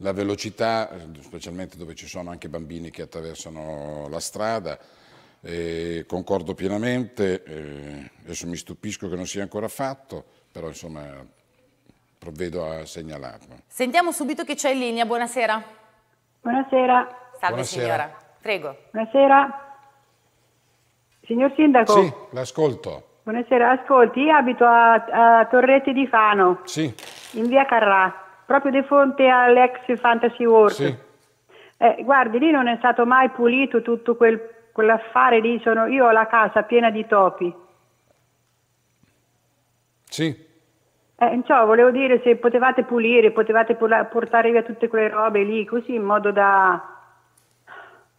la velocità, eh, specialmente dove ci sono anche bambini che attraversano la strada. Eh, concordo pienamente, eh, adesso mi stupisco che non sia ancora fatto, però insomma provvedo a segnalarlo. Sentiamo subito chi c'è in linea, buonasera. Buonasera. Salve buonasera. signora, prego. Buonasera. Signor Sindaco. Sì, l'ascolto. Buonasera, ascolti, io abito a, a Torrete di Fano. Sì. In via Carrà proprio di fronte all'ex Fantasy World. Sì. Eh, guardi, lì non è stato mai pulito tutto quel, quell'affare lì, sono, io ho la casa piena di topi. Sì. Eh, cioè, volevo dire se potevate pulire, potevate portare via tutte quelle robe lì, così in modo da...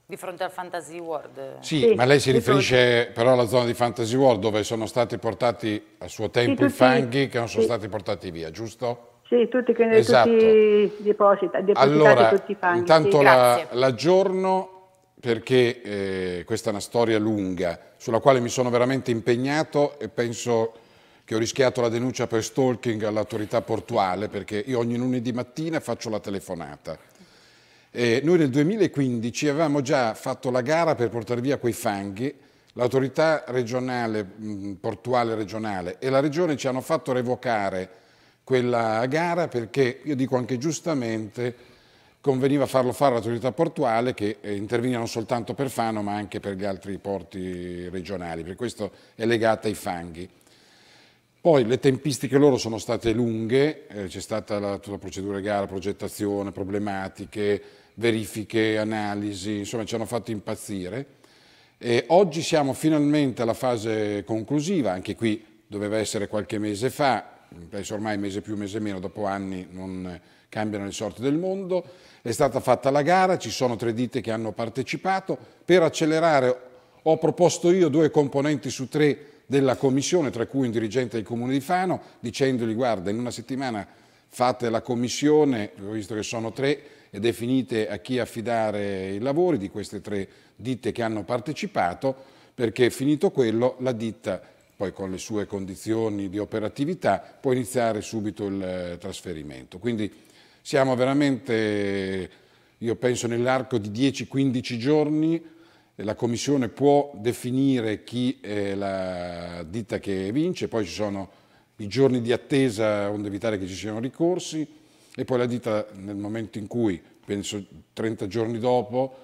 Di fronte al Fantasy World. Sì, sì ma lei si riferisce fronte... però alla zona di Fantasy World dove sono stati portati a suo tempo sì, i fanghi sì. che non sono stati portati via, giusto? Sì, tutti, quindi, esatto. tutti deposita, depositati allora, tutti i fanghi. Intanto sì, la, l'aggiorno perché eh, questa è una storia lunga sulla quale mi sono veramente impegnato e penso che ho rischiato la denuncia per stalking all'autorità portuale perché io ogni lunedì mattina faccio la telefonata. E noi nel 2015 avevamo già fatto la gara per portare via quei fanghi, l'autorità regionale, mh, mm, portuale regionale e la regione ci hanno fatto revocare quella gara perché, io dico anche giustamente, conveniva farlo fare all'autorità portuale che eh, interveniva non soltanto per Fano ma anche per gli altri porti regionali, per questo è legata ai fanghi. Poi le tempistiche loro sono state lunghe, eh, c'è stata la, tutta la procedura di gara, progettazione, problematiche, verifiche, analisi, insomma ci hanno fatto impazzire. E oggi siamo finalmente alla fase conclusiva, anche qui doveva essere qualche mese fa, penso ormai mese più, mese meno, dopo anni non cambiano le sorti del mondo, è stata fatta la gara, ci sono tre ditte che hanno partecipato, per accelerare ho proposto io due componenti su tre della commissione, tra cui un dirigente del comune di Fano, dicendogli guarda in una settimana fate la commissione, visto che sono tre, e definite a chi affidare i lavori di queste tre ditte che hanno partecipato, perché finito quello la ditta poi con le sue condizioni di operatività, può iniziare subito il eh, trasferimento. Quindi siamo veramente, io penso nell'arco di 10-15 giorni, la Commissione può definire chi è la ditta che vince, poi ci sono i giorni di attesa onde evitare che ci siano ricorsi e poi la ditta nel momento in cui, penso 30 giorni dopo,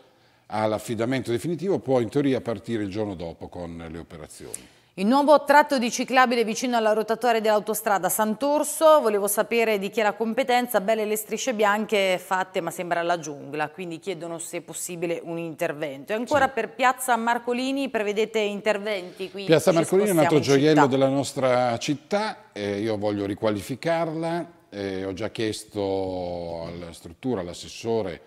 ha l'affidamento definitivo può in teoria partire il giorno dopo con le operazioni. Il nuovo tratto di ciclabile vicino alla rotatoria dell'autostrada Sant'Orso, volevo sapere di chi è la competenza, belle le strisce bianche fatte ma sembra la giungla, quindi chiedono se è possibile un intervento. E ancora sì. per Piazza Marcolini prevedete interventi? Piazza Marcolini è un altro gioiello della nostra città, eh, io voglio riqualificarla, eh, ho già chiesto alla struttura, all'assessore,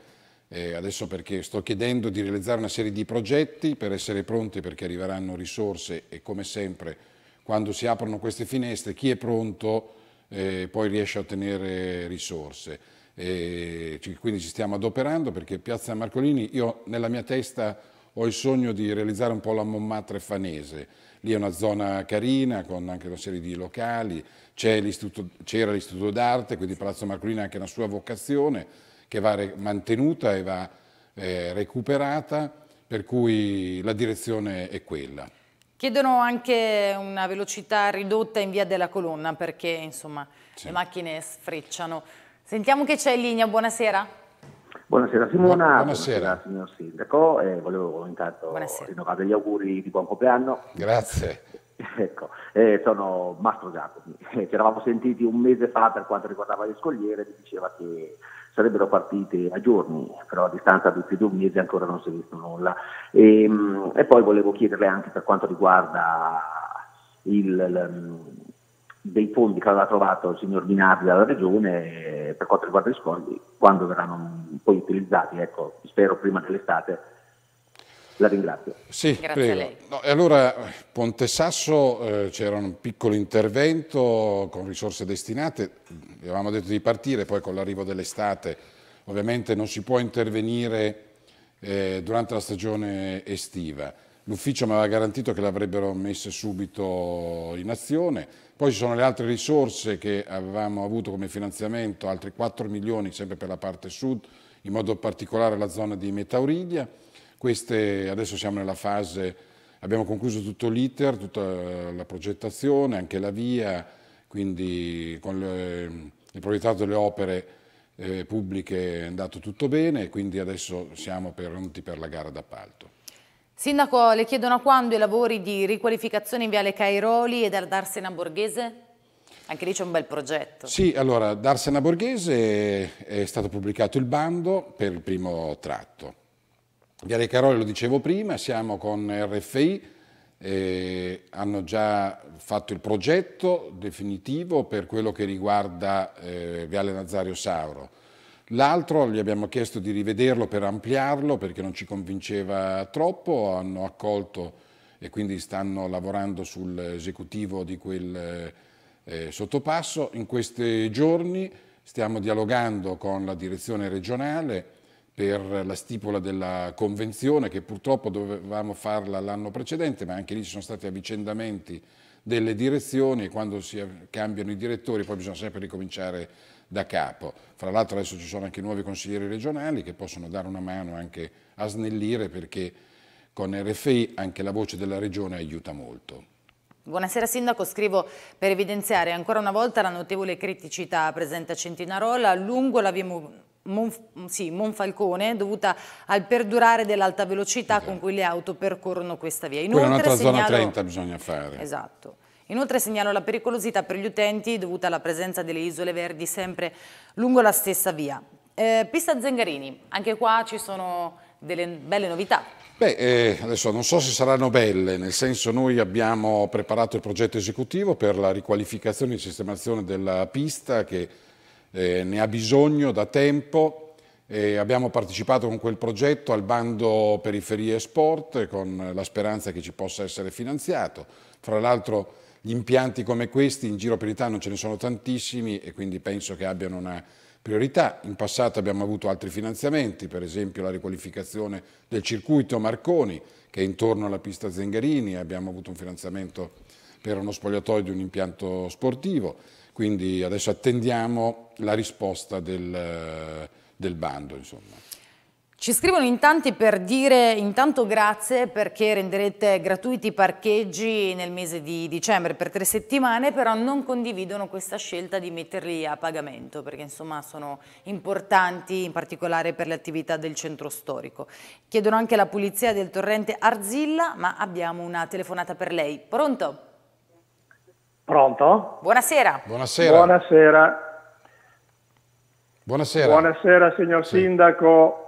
eh, adesso perché sto chiedendo di realizzare una serie di progetti per essere pronti perché arriveranno risorse e come sempre quando si aprono queste finestre chi è pronto eh, poi riesce a ottenere risorse. E eh, quindi ci stiamo adoperando perché Piazza Marcolini, io nella mia testa ho il sogno di realizzare un po' la Montmartre fanese. Lì è una zona carina con anche una serie di locali, c'era l'istituto d'arte, quindi Palazzo Marcolini ha anche una sua vocazione che va mantenuta e va eh, recuperata, per cui la direzione è quella. Chiedono anche una velocità ridotta in via della colonna perché insomma, sì. le macchine sfrecciano. Sentiamo che c'è in linea, buonasera. Buonasera Simona, buonasera, buonasera signor Sindaco, eh, volevo intanto buonasera. rinnovare gli auguri di buon compleanno. Grazie. Ecco, eh, sono Mastro Giacomo. Eh, ci eravamo sentiti un mese fa per quanto riguardava le scogliere, mi diceva che sarebbero partite a giorni, però a distanza di più di un mese ancora non si è visto nulla. E, ehm, e poi volevo chiederle anche per quanto riguarda il, il, dei fondi che aveva trovato il signor Binardi dalla Regione eh, per quanto riguarda gli scogli, quando verranno poi utilizzati, ecco, spero prima dell'estate la ringrazio. Sì, Grazie a lei. No, allora, Ponte Sasso eh, c'era un piccolo intervento con risorse destinate, avevamo detto di partire, poi con l'arrivo dell'estate ovviamente non si può intervenire eh, durante la stagione estiva. L'ufficio mi aveva garantito che le avrebbero messe subito in azione, poi ci sono le altre risorse che avevamo avuto come finanziamento, altri 4 milioni sempre per la parte sud, in modo particolare la zona di Metauriglia. Queste, adesso siamo nella fase, abbiamo concluso tutto l'iter, tutta la progettazione, anche la via, quindi con le, il proiettato delle opere eh, pubbliche è andato tutto bene e quindi adesso siamo pronti per la gara d'appalto. Sindaco, le chiedono a quando i lavori di riqualificazione in Viale Cairoli e dal Darsena Borghese? Anche lì c'è un bel progetto. Sì, allora, Darsena Borghese è stato pubblicato il bando per il primo tratto. Viale Caroli lo dicevo prima, siamo con RFI, eh, hanno già fatto il progetto definitivo per quello che riguarda eh, Viale Nazario Sauro. L'altro gli abbiamo chiesto di rivederlo per ampliarlo perché non ci convinceva troppo, hanno accolto e quindi stanno lavorando sull'esecutivo di quel eh, sottopasso. In questi giorni stiamo dialogando con la direzione regionale per la stipula della convenzione che purtroppo dovevamo farla l'anno precedente, ma anche lì ci sono stati avvicendamenti delle direzioni e quando si cambiano i direttori poi bisogna sempre ricominciare da capo. Fra l'altro adesso ci sono anche nuovi consiglieri regionali che possono dare una mano anche a snellire perché con RFI anche la voce della regione aiuta molto. Buonasera Sindaco, scrivo per evidenziare ancora una volta la notevole criticità presente a Centinarola lungo la via Monf sì, Monfalcone dovuta al perdurare dell'alta velocità esatto. con cui le auto percorrono questa via. Inoltre, Quella è un'altra segnalo... zona 30 bisogna fare. Esatto. Inoltre segnalo la pericolosità per gli utenti dovuta alla presenza delle isole verdi sempre lungo la stessa via. Eh, pista Zengarini, anche qua ci sono delle belle novità. Beh, eh, adesso non so se saranno belle, nel senso noi abbiamo preparato il progetto esecutivo per la riqualificazione e sistemazione della pista che eh, ne ha bisogno da tempo. Eh, abbiamo partecipato con quel progetto al bando Periferie Sport con la speranza che ci possa essere finanziato. Fra l'altro gli impianti come questi in giro per l'Italia non ce ne sono tantissimi e quindi penso che abbiano una priorità. In passato abbiamo avuto altri finanziamenti, per esempio la riqualificazione del circuito Marconi che è intorno alla pista Zengarini, abbiamo avuto un finanziamento per uno spogliatoio di un impianto sportivo quindi adesso attendiamo la risposta del, del bando. Insomma. Ci scrivono in tanti per dire intanto grazie perché renderete gratuiti i parcheggi nel mese di dicembre per tre settimane, però non condividono questa scelta di metterli a pagamento perché insomma sono importanti in particolare per le attività del centro storico. Chiedono anche la pulizia del torrente Arzilla, ma abbiamo una telefonata per lei. Pronto? Pronto? Buonasera. Buonasera. Buonasera. Buonasera. Buonasera signor sì. Sindaco.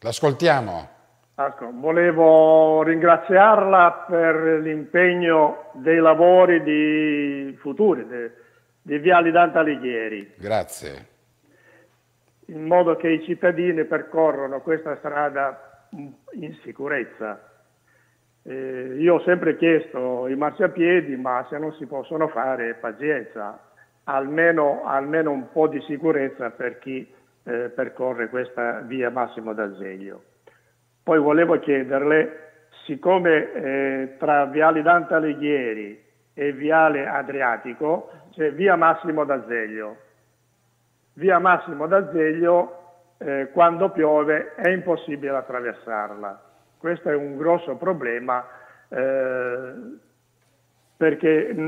L'ascoltiamo. Ecco, volevo ringraziarla per l'impegno dei lavori di futuri de, di Viali Dante Alighieri. Grazie. In modo che i cittadini percorrono questa strada in sicurezza. Eh, io ho sempre chiesto i marciapiedi, ma se non si possono fare, pazienza, almeno, almeno un po' di sicurezza per chi eh, percorre questa via Massimo d'Azeglio. Poi volevo chiederle, siccome eh, tra Viale Dante Alighieri e Viale Adriatico c'è Via Massimo d'Azeglio, Via Massimo d'Azeglio eh, quando piove è impossibile attraversarla questo è un grosso problema eh, perché mh,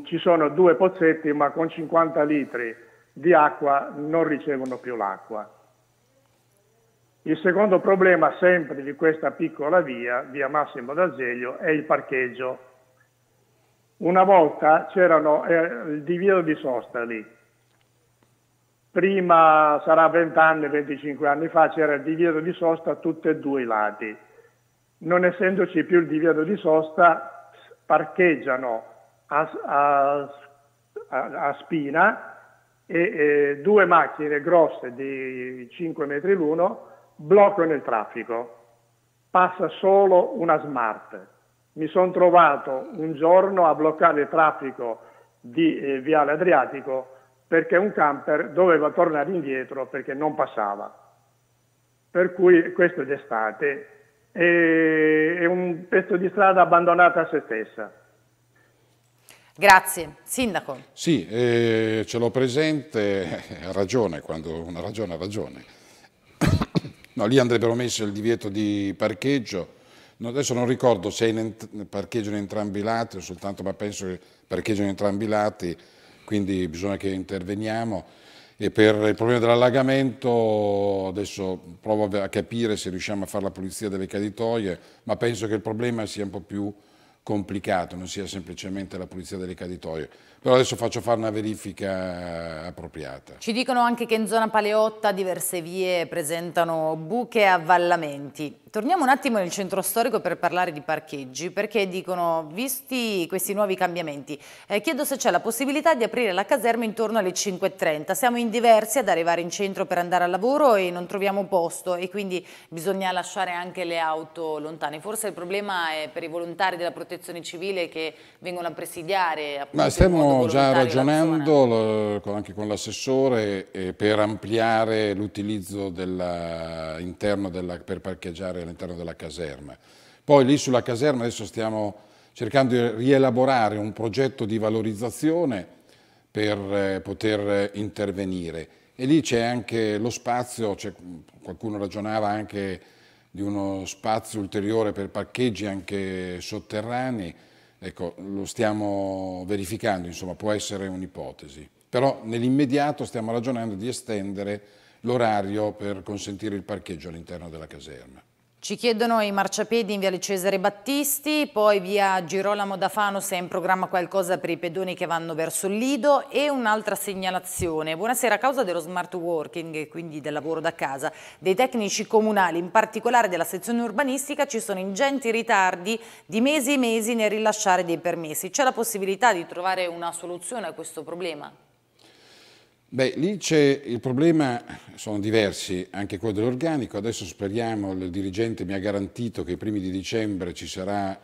mm, ci sono due pozzetti ma con 50 litri di acqua non ricevono più l'acqua. Il secondo problema sempre di questa piccola via, via Massimo d'Azeglio, è il parcheggio. Una volta c'era eh, il divieto di sosta lì, prima sarà 20 anni, 25 anni fa, c'era il divieto di sosta a tutti e due i lati non essendoci più il divieto di sosta, parcheggiano a, a, a spina e, e due macchine grosse di 5 metri l'uno bloccano il traffico. Passa solo una smart. Mi sono trovato un giorno a bloccare il traffico di eh, Viale Adriatico perché un camper doveva tornare indietro perché non passava. Per cui questo è d'estate, è un pezzo di strada abbandonata a se stessa. Grazie. Sindaco. Sì, eh, ce l'ho presente, eh, ha ragione, quando una ragione ha ragione. No, lì andrebbero messo il divieto di parcheggio, no, adesso non ricordo se in parcheggiano in entrambi i lati o soltanto, ma penso che parcheggiano in entrambi i lati, quindi bisogna che interveniamo e per il problema dell'allagamento adesso provo a capire se riusciamo a fare la pulizia delle caditoie, ma penso che il problema sia un po' più complicato, non sia semplicemente la pulizia delle caditoie. Però adesso faccio fare una verifica appropriata. Ci dicono anche che in zona Paleotta diverse vie presentano buche e avvallamenti. Torniamo un attimo nel centro storico per parlare di parcheggi, perché dicono, visti questi nuovi cambiamenti, eh, chiedo se c'è la possibilità di aprire la caserma intorno alle 5.30. Siamo in diversi ad arrivare in centro per andare al lavoro e non troviamo posto e quindi bisogna lasciare anche le auto lontane. Forse il problema è per i volontari della protezione civile che vengono a presidiare appunto, Ma stiamo già ragionando anche con l'assessore per ampliare l'utilizzo per parcheggiare all'interno della caserma. Poi lì sulla caserma adesso stiamo cercando di rielaborare un progetto di valorizzazione per eh, poter intervenire. E lì c'è anche lo spazio, qualcuno ragionava anche di uno spazio ulteriore per parcheggi anche sotterranei, Ecco, lo stiamo verificando, insomma, può essere un'ipotesi. Però nell'immediato stiamo ragionando di estendere l'orario per consentire il parcheggio all'interno della caserma. Ci chiedono i marciapiedi in Viale Cesare Battisti, poi via Girolamo da se è in programma qualcosa per i pedoni che vanno verso il Lido e un'altra segnalazione. Buonasera, a causa dello smart working quindi del lavoro da casa dei tecnici comunali, in particolare della sezione urbanistica, ci sono ingenti ritardi di mesi e mesi nel rilasciare dei permessi. C'è la possibilità di trovare una soluzione a questo problema? Beh, lì c'è il problema, sono diversi, anche quello dell'organico. Adesso speriamo, il dirigente mi ha garantito che i primi di dicembre ci sarà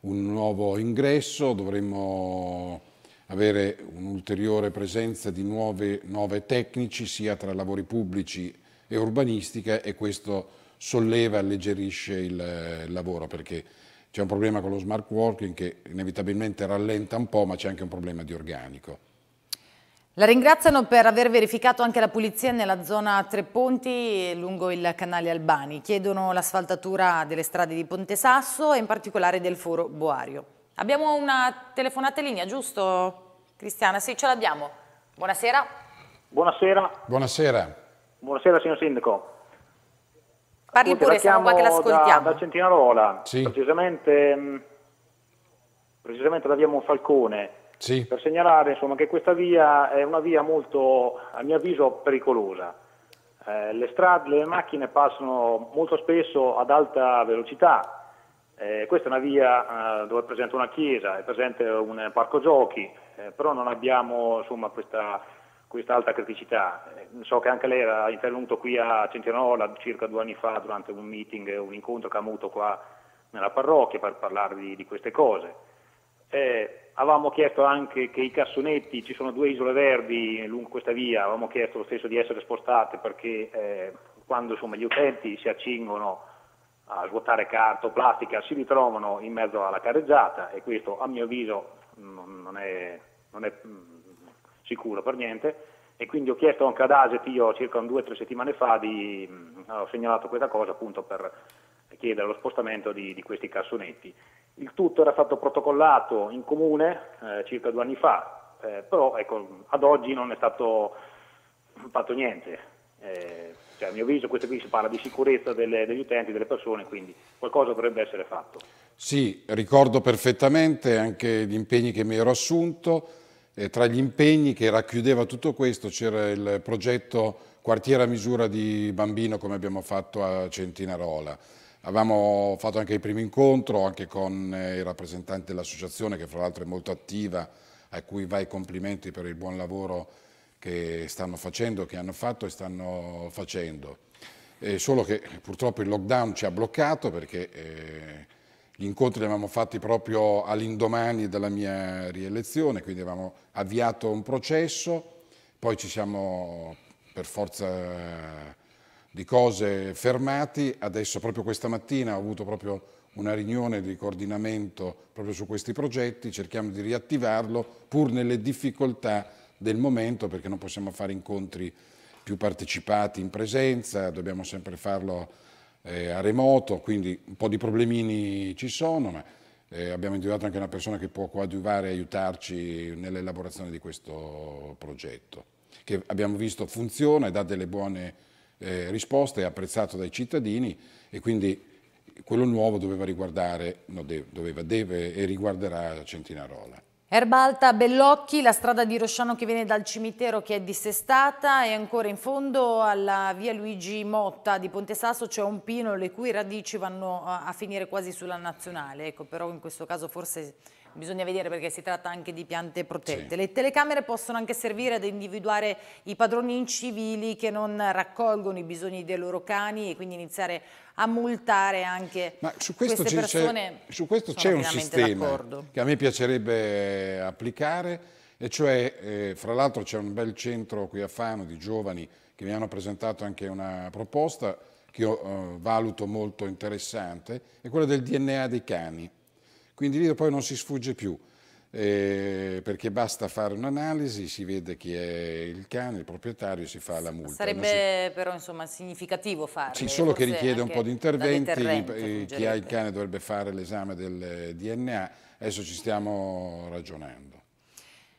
un nuovo ingresso, dovremmo avere un'ulteriore presenza di nuove, nuove tecnici sia tra lavori pubblici e urbanistica e questo solleva, alleggerisce eh, il lavoro perché c'è un problema con lo smart working che inevitabilmente rallenta un po' ma c'è anche un problema di organico. La ringraziano per aver verificato anche la pulizia nella zona Tre Ponti lungo il canale Albani. Chiedono l'asfaltatura delle strade di Ponte Sasso e in particolare del foro Boario. Abbiamo una telefonata in linea, giusto Cristiana? Sì, ce l'abbiamo. Buonasera. Buonasera. Buonasera. Buonasera signor Sindaco. Parli pure, siamo qua che l'ascoltiamo. Da, da Centinarola, sì. precisamente, mm, precisamente da Via Monfalcone sì. per segnalare insomma, che questa via è una via molto, a mio avviso, pericolosa. Eh, le, strade, le macchine passano molto spesso ad alta velocità. Eh, questa è una via eh, dove è presente una chiesa, è presente un parco giochi, eh, però non abbiamo insomma, questa, questa, alta criticità. Eh, so che anche lei era intervenuto qui a Centinola circa due anni fa durante un meeting, un incontro che ha avuto qua nella parrocchia per parlare di, di queste cose. Eh, avevamo chiesto anche che i cassonetti, ci sono due isole verdi lungo questa via, avevamo chiesto lo stesso di essere spostate perché eh, quando insomma, gli utenti si accingono a svuotare carta o plastica si ritrovano in mezzo alla carreggiata e questo a mio avviso non è, non è mm, sicuro per niente e quindi ho chiesto anche ad Aset io circa due o tre settimane fa di, mm, ho segnalato questa cosa appunto per chiedere lo spostamento di, di, questi cassonetti. Il tutto era stato protocollato in comune eh, circa due anni fa, eh, però ecco, ad oggi non è stato fatto niente. Eh, cioè, a mio avviso questo qui si parla di sicurezza delle, degli utenti, delle persone, quindi qualcosa dovrebbe essere fatto. Sì, ricordo perfettamente anche gli impegni che mi ero assunto. E tra gli impegni che racchiudeva tutto questo c'era il progetto Quartiera misura di bambino come abbiamo fatto a Centinarola. Abbiamo fatto anche il primo incontro, anche con eh, il rappresentante dell'associazione, che fra l'altro è molto attiva, a cui va i complimenti per il buon lavoro che stanno facendo, che hanno fatto e stanno facendo. Eh, solo che purtroppo il lockdown ci ha bloccato perché eh, gli incontri li avevamo fatti proprio all'indomani della mia rielezione, quindi avevamo avviato un processo, poi ci siamo per forza di cose fermati, adesso proprio questa mattina ho avuto proprio una riunione di coordinamento proprio su questi progetti, cerchiamo di riattivarlo pur nelle difficoltà del momento perché non possiamo fare incontri più partecipati in presenza, dobbiamo sempre farlo eh, a remoto, quindi un po' di problemini ci sono, ma eh, abbiamo individuato anche una persona che può coadiuvare e aiutarci nell'elaborazione di questo progetto, che abbiamo visto funziona e dà delle buone eh, risposte, apprezzato dai cittadini e quindi quello nuovo doveva riguardare, no, deve, doveva, deve e riguarderà Centinarola. Erbalta, Bellocchi, la strada di Rosciano che viene dal cimitero che è dissestata e ancora in fondo alla via Luigi Motta di Ponte Sasso c'è un pino le cui radici vanno a finire quasi sulla nazionale, ecco però in questo caso forse bisogna vedere perché si tratta anche di piante protette. Sì. Le telecamere possono anche servire ad individuare i padroni incivili che non raccolgono i bisogni dei loro cani e quindi iniziare a multare anche Ma su questo queste persone. Su questo c'è un sistema che a me piacerebbe eh, applicare e cioè eh, fra l'altro c'è un bel centro qui a Fano di giovani che mi hanno presentato anche una proposta che io eh, valuto molto interessante, è quella del DNA dei cani. Quindi lì poi non si sfugge più. Eh, perché basta fare un'analisi, si vede chi è il cane, il proprietario, si fa la multa. Sarebbe si... però insomma, significativo farlo. Sì, solo che richiede un po' di interventi, eh, chi ha il cane dovrebbe fare l'esame del DNA, adesso ci stiamo ragionando.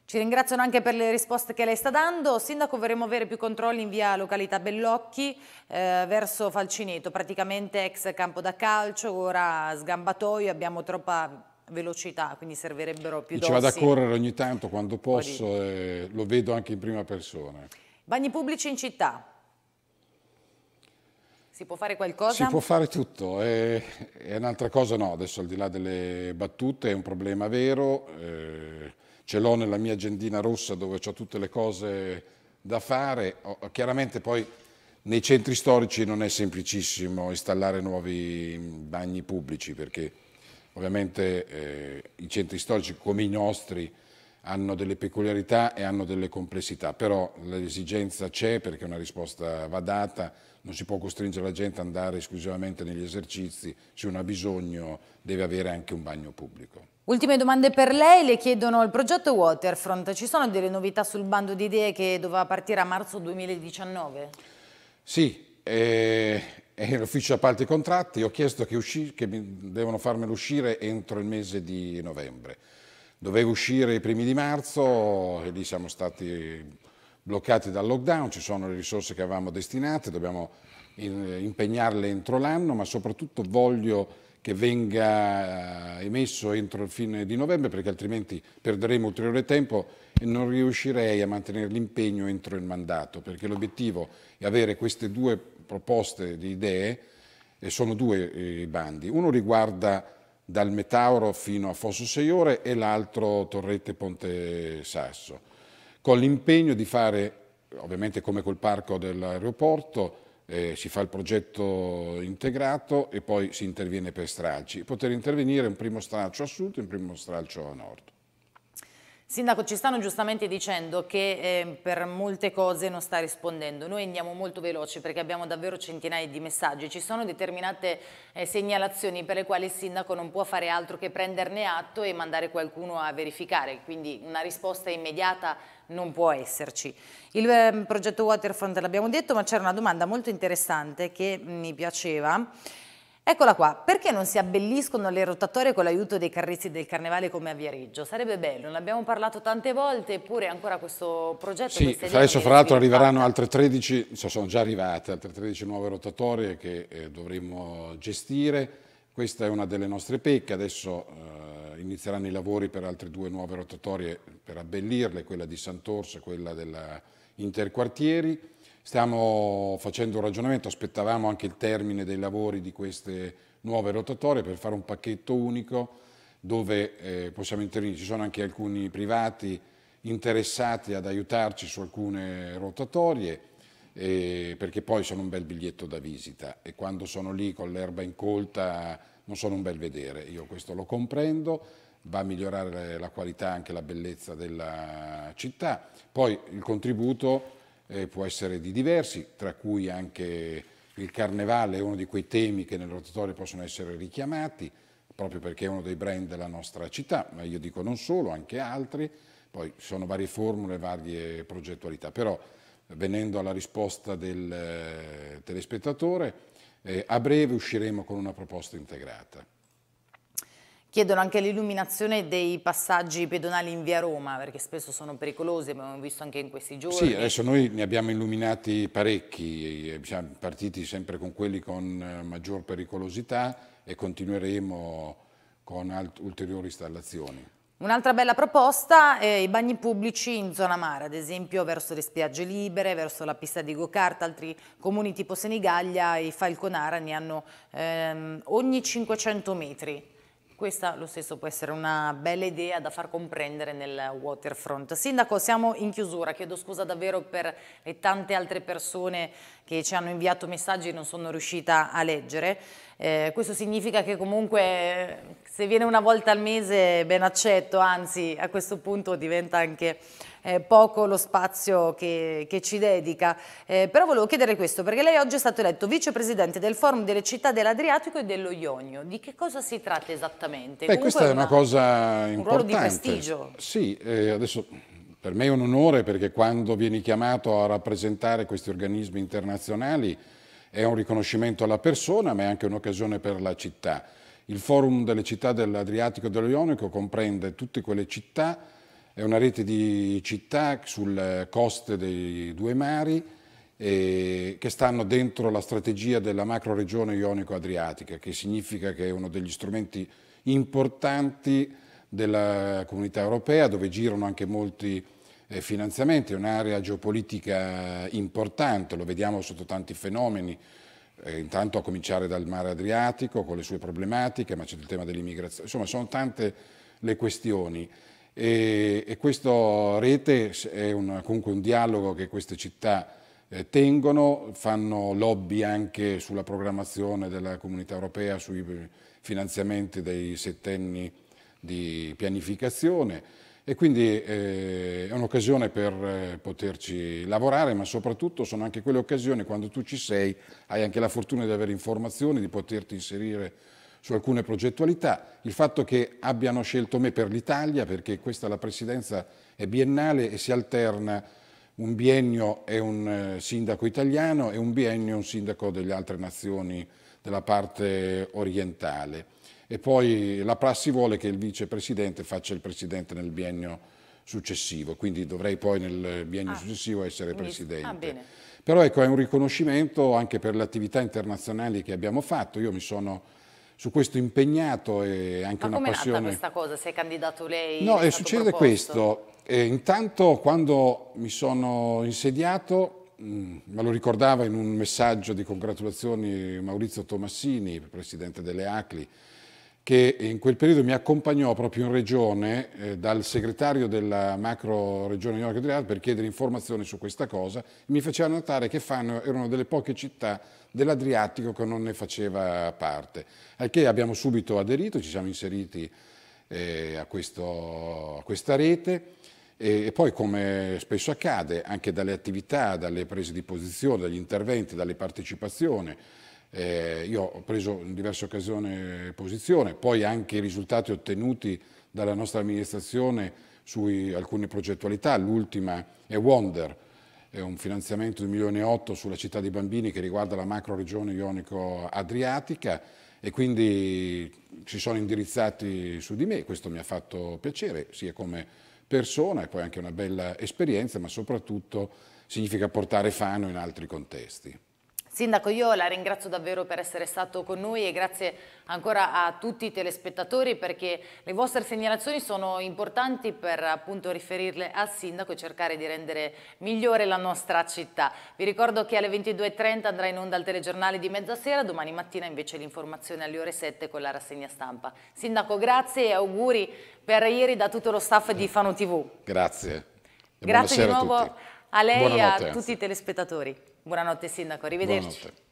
Ci ringraziano anche per le risposte che lei sta dando. Sindaco, vorremmo avere più controlli in via località Bellocchi eh, verso Falcineto, praticamente ex campo da calcio, ora sgambatoio, abbiamo troppa velocità, quindi servirebbero più dossi. Ci vado a correre ogni tanto quando posso e lo vedo anche in prima persona. Bagni pubblici in città. Si può fare qualcosa? Si può fare tutto, è, è un'altra cosa no, adesso al di là delle battute è un problema vero, eh, ce l'ho nella mia agendina rossa dove ho tutte le cose da fare, oh, chiaramente poi nei centri storici non è semplicissimo installare nuovi bagni pubblici perché Ovviamente eh, i centri storici come i nostri hanno delle peculiarità e hanno delle complessità, però l'esigenza c'è perché una risposta va data, non si può costringere la gente ad andare esclusivamente negli esercizi, se uno ha bisogno deve avere anche un bagno pubblico. Ultime domande per lei, le chiedono il progetto Waterfront, ci sono delle novità sul bando di idee che doveva partire a marzo 2019? Sì, eh, è l'ufficio a parte i contratti, ho chiesto che, usci, che devono farmelo uscire entro il mese di novembre. Dovevo uscire i primi di marzo e lì siamo stati bloccati dal lockdown, ci sono le risorse che avevamo destinate, dobbiamo impegnarle entro l'anno, ma soprattutto voglio che venga eh, emesso entro il fine di novembre perché altrimenti perderemo ulteriore tempo e non riuscirei a mantenere l'impegno entro il mandato perché l'obiettivo è avere queste due proposte di idee e sono due eh, i bandi. Uno riguarda dal Metauro fino a Fosso Seiore e l'altro Torrette Ponte Sasso, con l'impegno di fare, ovviamente come col parco dell'aeroporto, eh, si fa il progetto integrato e poi si interviene per stralci, poter intervenire un primo stralcio a sud e un primo stralcio a nord. Sindaco, ci stanno giustamente dicendo che eh, per molte cose non sta rispondendo. Noi andiamo molto veloci perché abbiamo davvero centinaia di messaggi. Ci sono determinate eh, segnalazioni per le quali il sindaco non può fare altro che prenderne atto e mandare qualcuno a verificare. Quindi una risposta immediata non può esserci. Il eh, progetto Waterfront l'abbiamo detto, ma c'era una domanda molto interessante che mi piaceva. Eccola qua, perché non si abbelliscono le rotatorie con l'aiuto dei carrezzi del carnevale come a Viareggio? Sarebbe bello, ne abbiamo parlato tante volte, eppure ancora questo progetto... Sì, adesso fra l'altro arriveranno altre 13, sono già arrivate altre 13 nuove rotatorie che eh, dovremo gestire, questa è una delle nostre pecche, adesso eh, inizieranno i lavori per altre due nuove rotatorie per abbellirle, quella di Sant'Orso e quella della Interquartieri, Stiamo facendo un ragionamento, aspettavamo anche il termine dei lavori di queste nuove rotatorie per fare un pacchetto unico dove eh, possiamo intervenire. Ci sono anche alcuni privati interessati ad aiutarci su alcune rotatorie eh, perché poi sono un bel biglietto da visita e quando sono lì con l'erba incolta non sono un bel vedere, io questo lo comprendo, va a migliorare la qualità e anche la bellezza della città. Poi il contributo eh, può essere di diversi, tra cui anche il carnevale è uno di quei temi che nel rotatorio possono essere richiamati, proprio perché è uno dei brand della nostra città, ma io dico non solo, anche altri, poi ci sono varie formule, varie progettualità, però venendo alla risposta del eh, telespettatore, eh, a breve usciremo con una proposta integrata Chiedono anche l'illuminazione dei passaggi pedonali in via Roma, perché spesso sono pericolosi, abbiamo visto anche in questi giorni. Sì, adesso noi ne abbiamo illuminati parecchi, eh, siamo partiti sempre con quelli con eh, maggior pericolosità e continueremo con ulteriori installazioni. Un'altra bella proposta è i bagni pubblici in zona mare, ad esempio verso le spiagge libere, verso la pista di go-kart, altri comuni tipo Senigallia e Falconara ne hanno ehm, ogni 500 metri. Questa lo stesso può essere una bella idea da far comprendere nel waterfront. Sindaco, siamo in chiusura, chiedo scusa davvero per le tante altre persone che ci hanno inviato messaggi e non sono riuscita a leggere. Eh, questo significa che comunque se viene una volta al mese ben accetto, anzi a questo punto diventa anche eh, poco lo spazio che, che ci dedica. Eh, però volevo chiedere questo, perché lei oggi è stato eletto vicepresidente del Forum delle città dell'Adriatico e dello Ionio. Di che cosa si tratta esattamente? Beh, Comunque questa è una, una cosa importante. Un ruolo di prestigio. Sì, eh, adesso per me è un onore perché quando vieni chiamato a rappresentare questi organismi internazionali è un riconoscimento alla persona, ma è anche un'occasione per la città. Il forum delle città dell'Adriatico e dell'Ionico comprende tutte quelle città, è una rete di città sulle coste dei due mari eh, che stanno dentro la strategia della macro regione ionico-adriatica, che significa che è uno degli strumenti importanti della comunità europea, dove girano anche molti eh, finanziamenti, è un'area geopolitica importante, lo vediamo sotto tanti fenomeni, eh, intanto a cominciare dal mare Adriatico con le sue problematiche, ma c'è il tema dell'immigrazione, insomma sono tante le questioni e, e questa rete è un, comunque un dialogo che queste città eh, tengono, fanno lobby anche sulla programmazione della comunità europea, sui eh, finanziamenti dei settenni di pianificazione, e quindi eh, è un'occasione per eh, poterci lavorare, ma soprattutto sono anche quelle occasioni quando tu ci sei, hai anche la fortuna di avere informazioni, di poterti inserire su alcune progettualità. Il fatto che abbiano scelto me per l'Italia, perché questa la presidenza è biennale e si alterna un biennio è un eh, sindaco italiano e un biennio è un sindaco delle altre nazioni della parte orientale e poi la prassi vuole che il vicepresidente faccia il presidente nel biennio successivo, quindi dovrei poi nel biennio ah, successivo essere ah, presidente. Ah, Però ecco, è un riconoscimento anche per le attività internazionali che abbiamo fatto. Io mi sono su questo impegnato e anche Ma una passione. Ma come è questa cosa? Sei candidato lei? No, eh, succede proposto? questo. E intanto quando mi sono insediato, mm, me lo ricordava in un messaggio di congratulazioni Maurizio Tomassini, presidente delle ACLI, che in quel periodo mi accompagnò proprio in regione eh, dal segretario della macro regione New York Adriatico per chiedere informazioni su questa cosa e mi faceva notare che Fano era una delle poche città dell'Adriatico che non ne faceva parte. Al che abbiamo subito aderito, ci siamo inseriti eh, a, questo, a, questa rete e, e poi come spesso accade anche dalle attività, dalle prese di posizione, dagli interventi, dalle partecipazioni eh, io ho preso in diverse occasioni eh, posizione, poi anche i risultati ottenuti dalla nostra amministrazione su alcune progettualità, l'ultima è Wonder, è un finanziamento di 1 milione e 8 sulla città dei bambini che riguarda la macro regione ionico-adriatica e quindi si sono indirizzati su di me, questo mi ha fatto piacere sia come persona e poi anche una bella esperienza, ma soprattutto significa portare Fano in altri contesti. Sindaco, io la ringrazio davvero per essere stato con noi e grazie ancora a tutti i telespettatori perché le vostre segnalazioni sono importanti per appunto riferirle al Sindaco e cercare di rendere migliore la nostra città. Vi ricordo che alle 22.30 andrà in onda il telegiornale di mezzasera, domani mattina invece l'informazione alle ore 7 con la rassegna stampa. Sindaco, grazie e auguri per ieri da tutto lo staff di Fano TV. Grazie. E grazie di nuovo. A lei e a tutti i telespettatori. Buonanotte Sindaco, arrivederci. Buonanotte.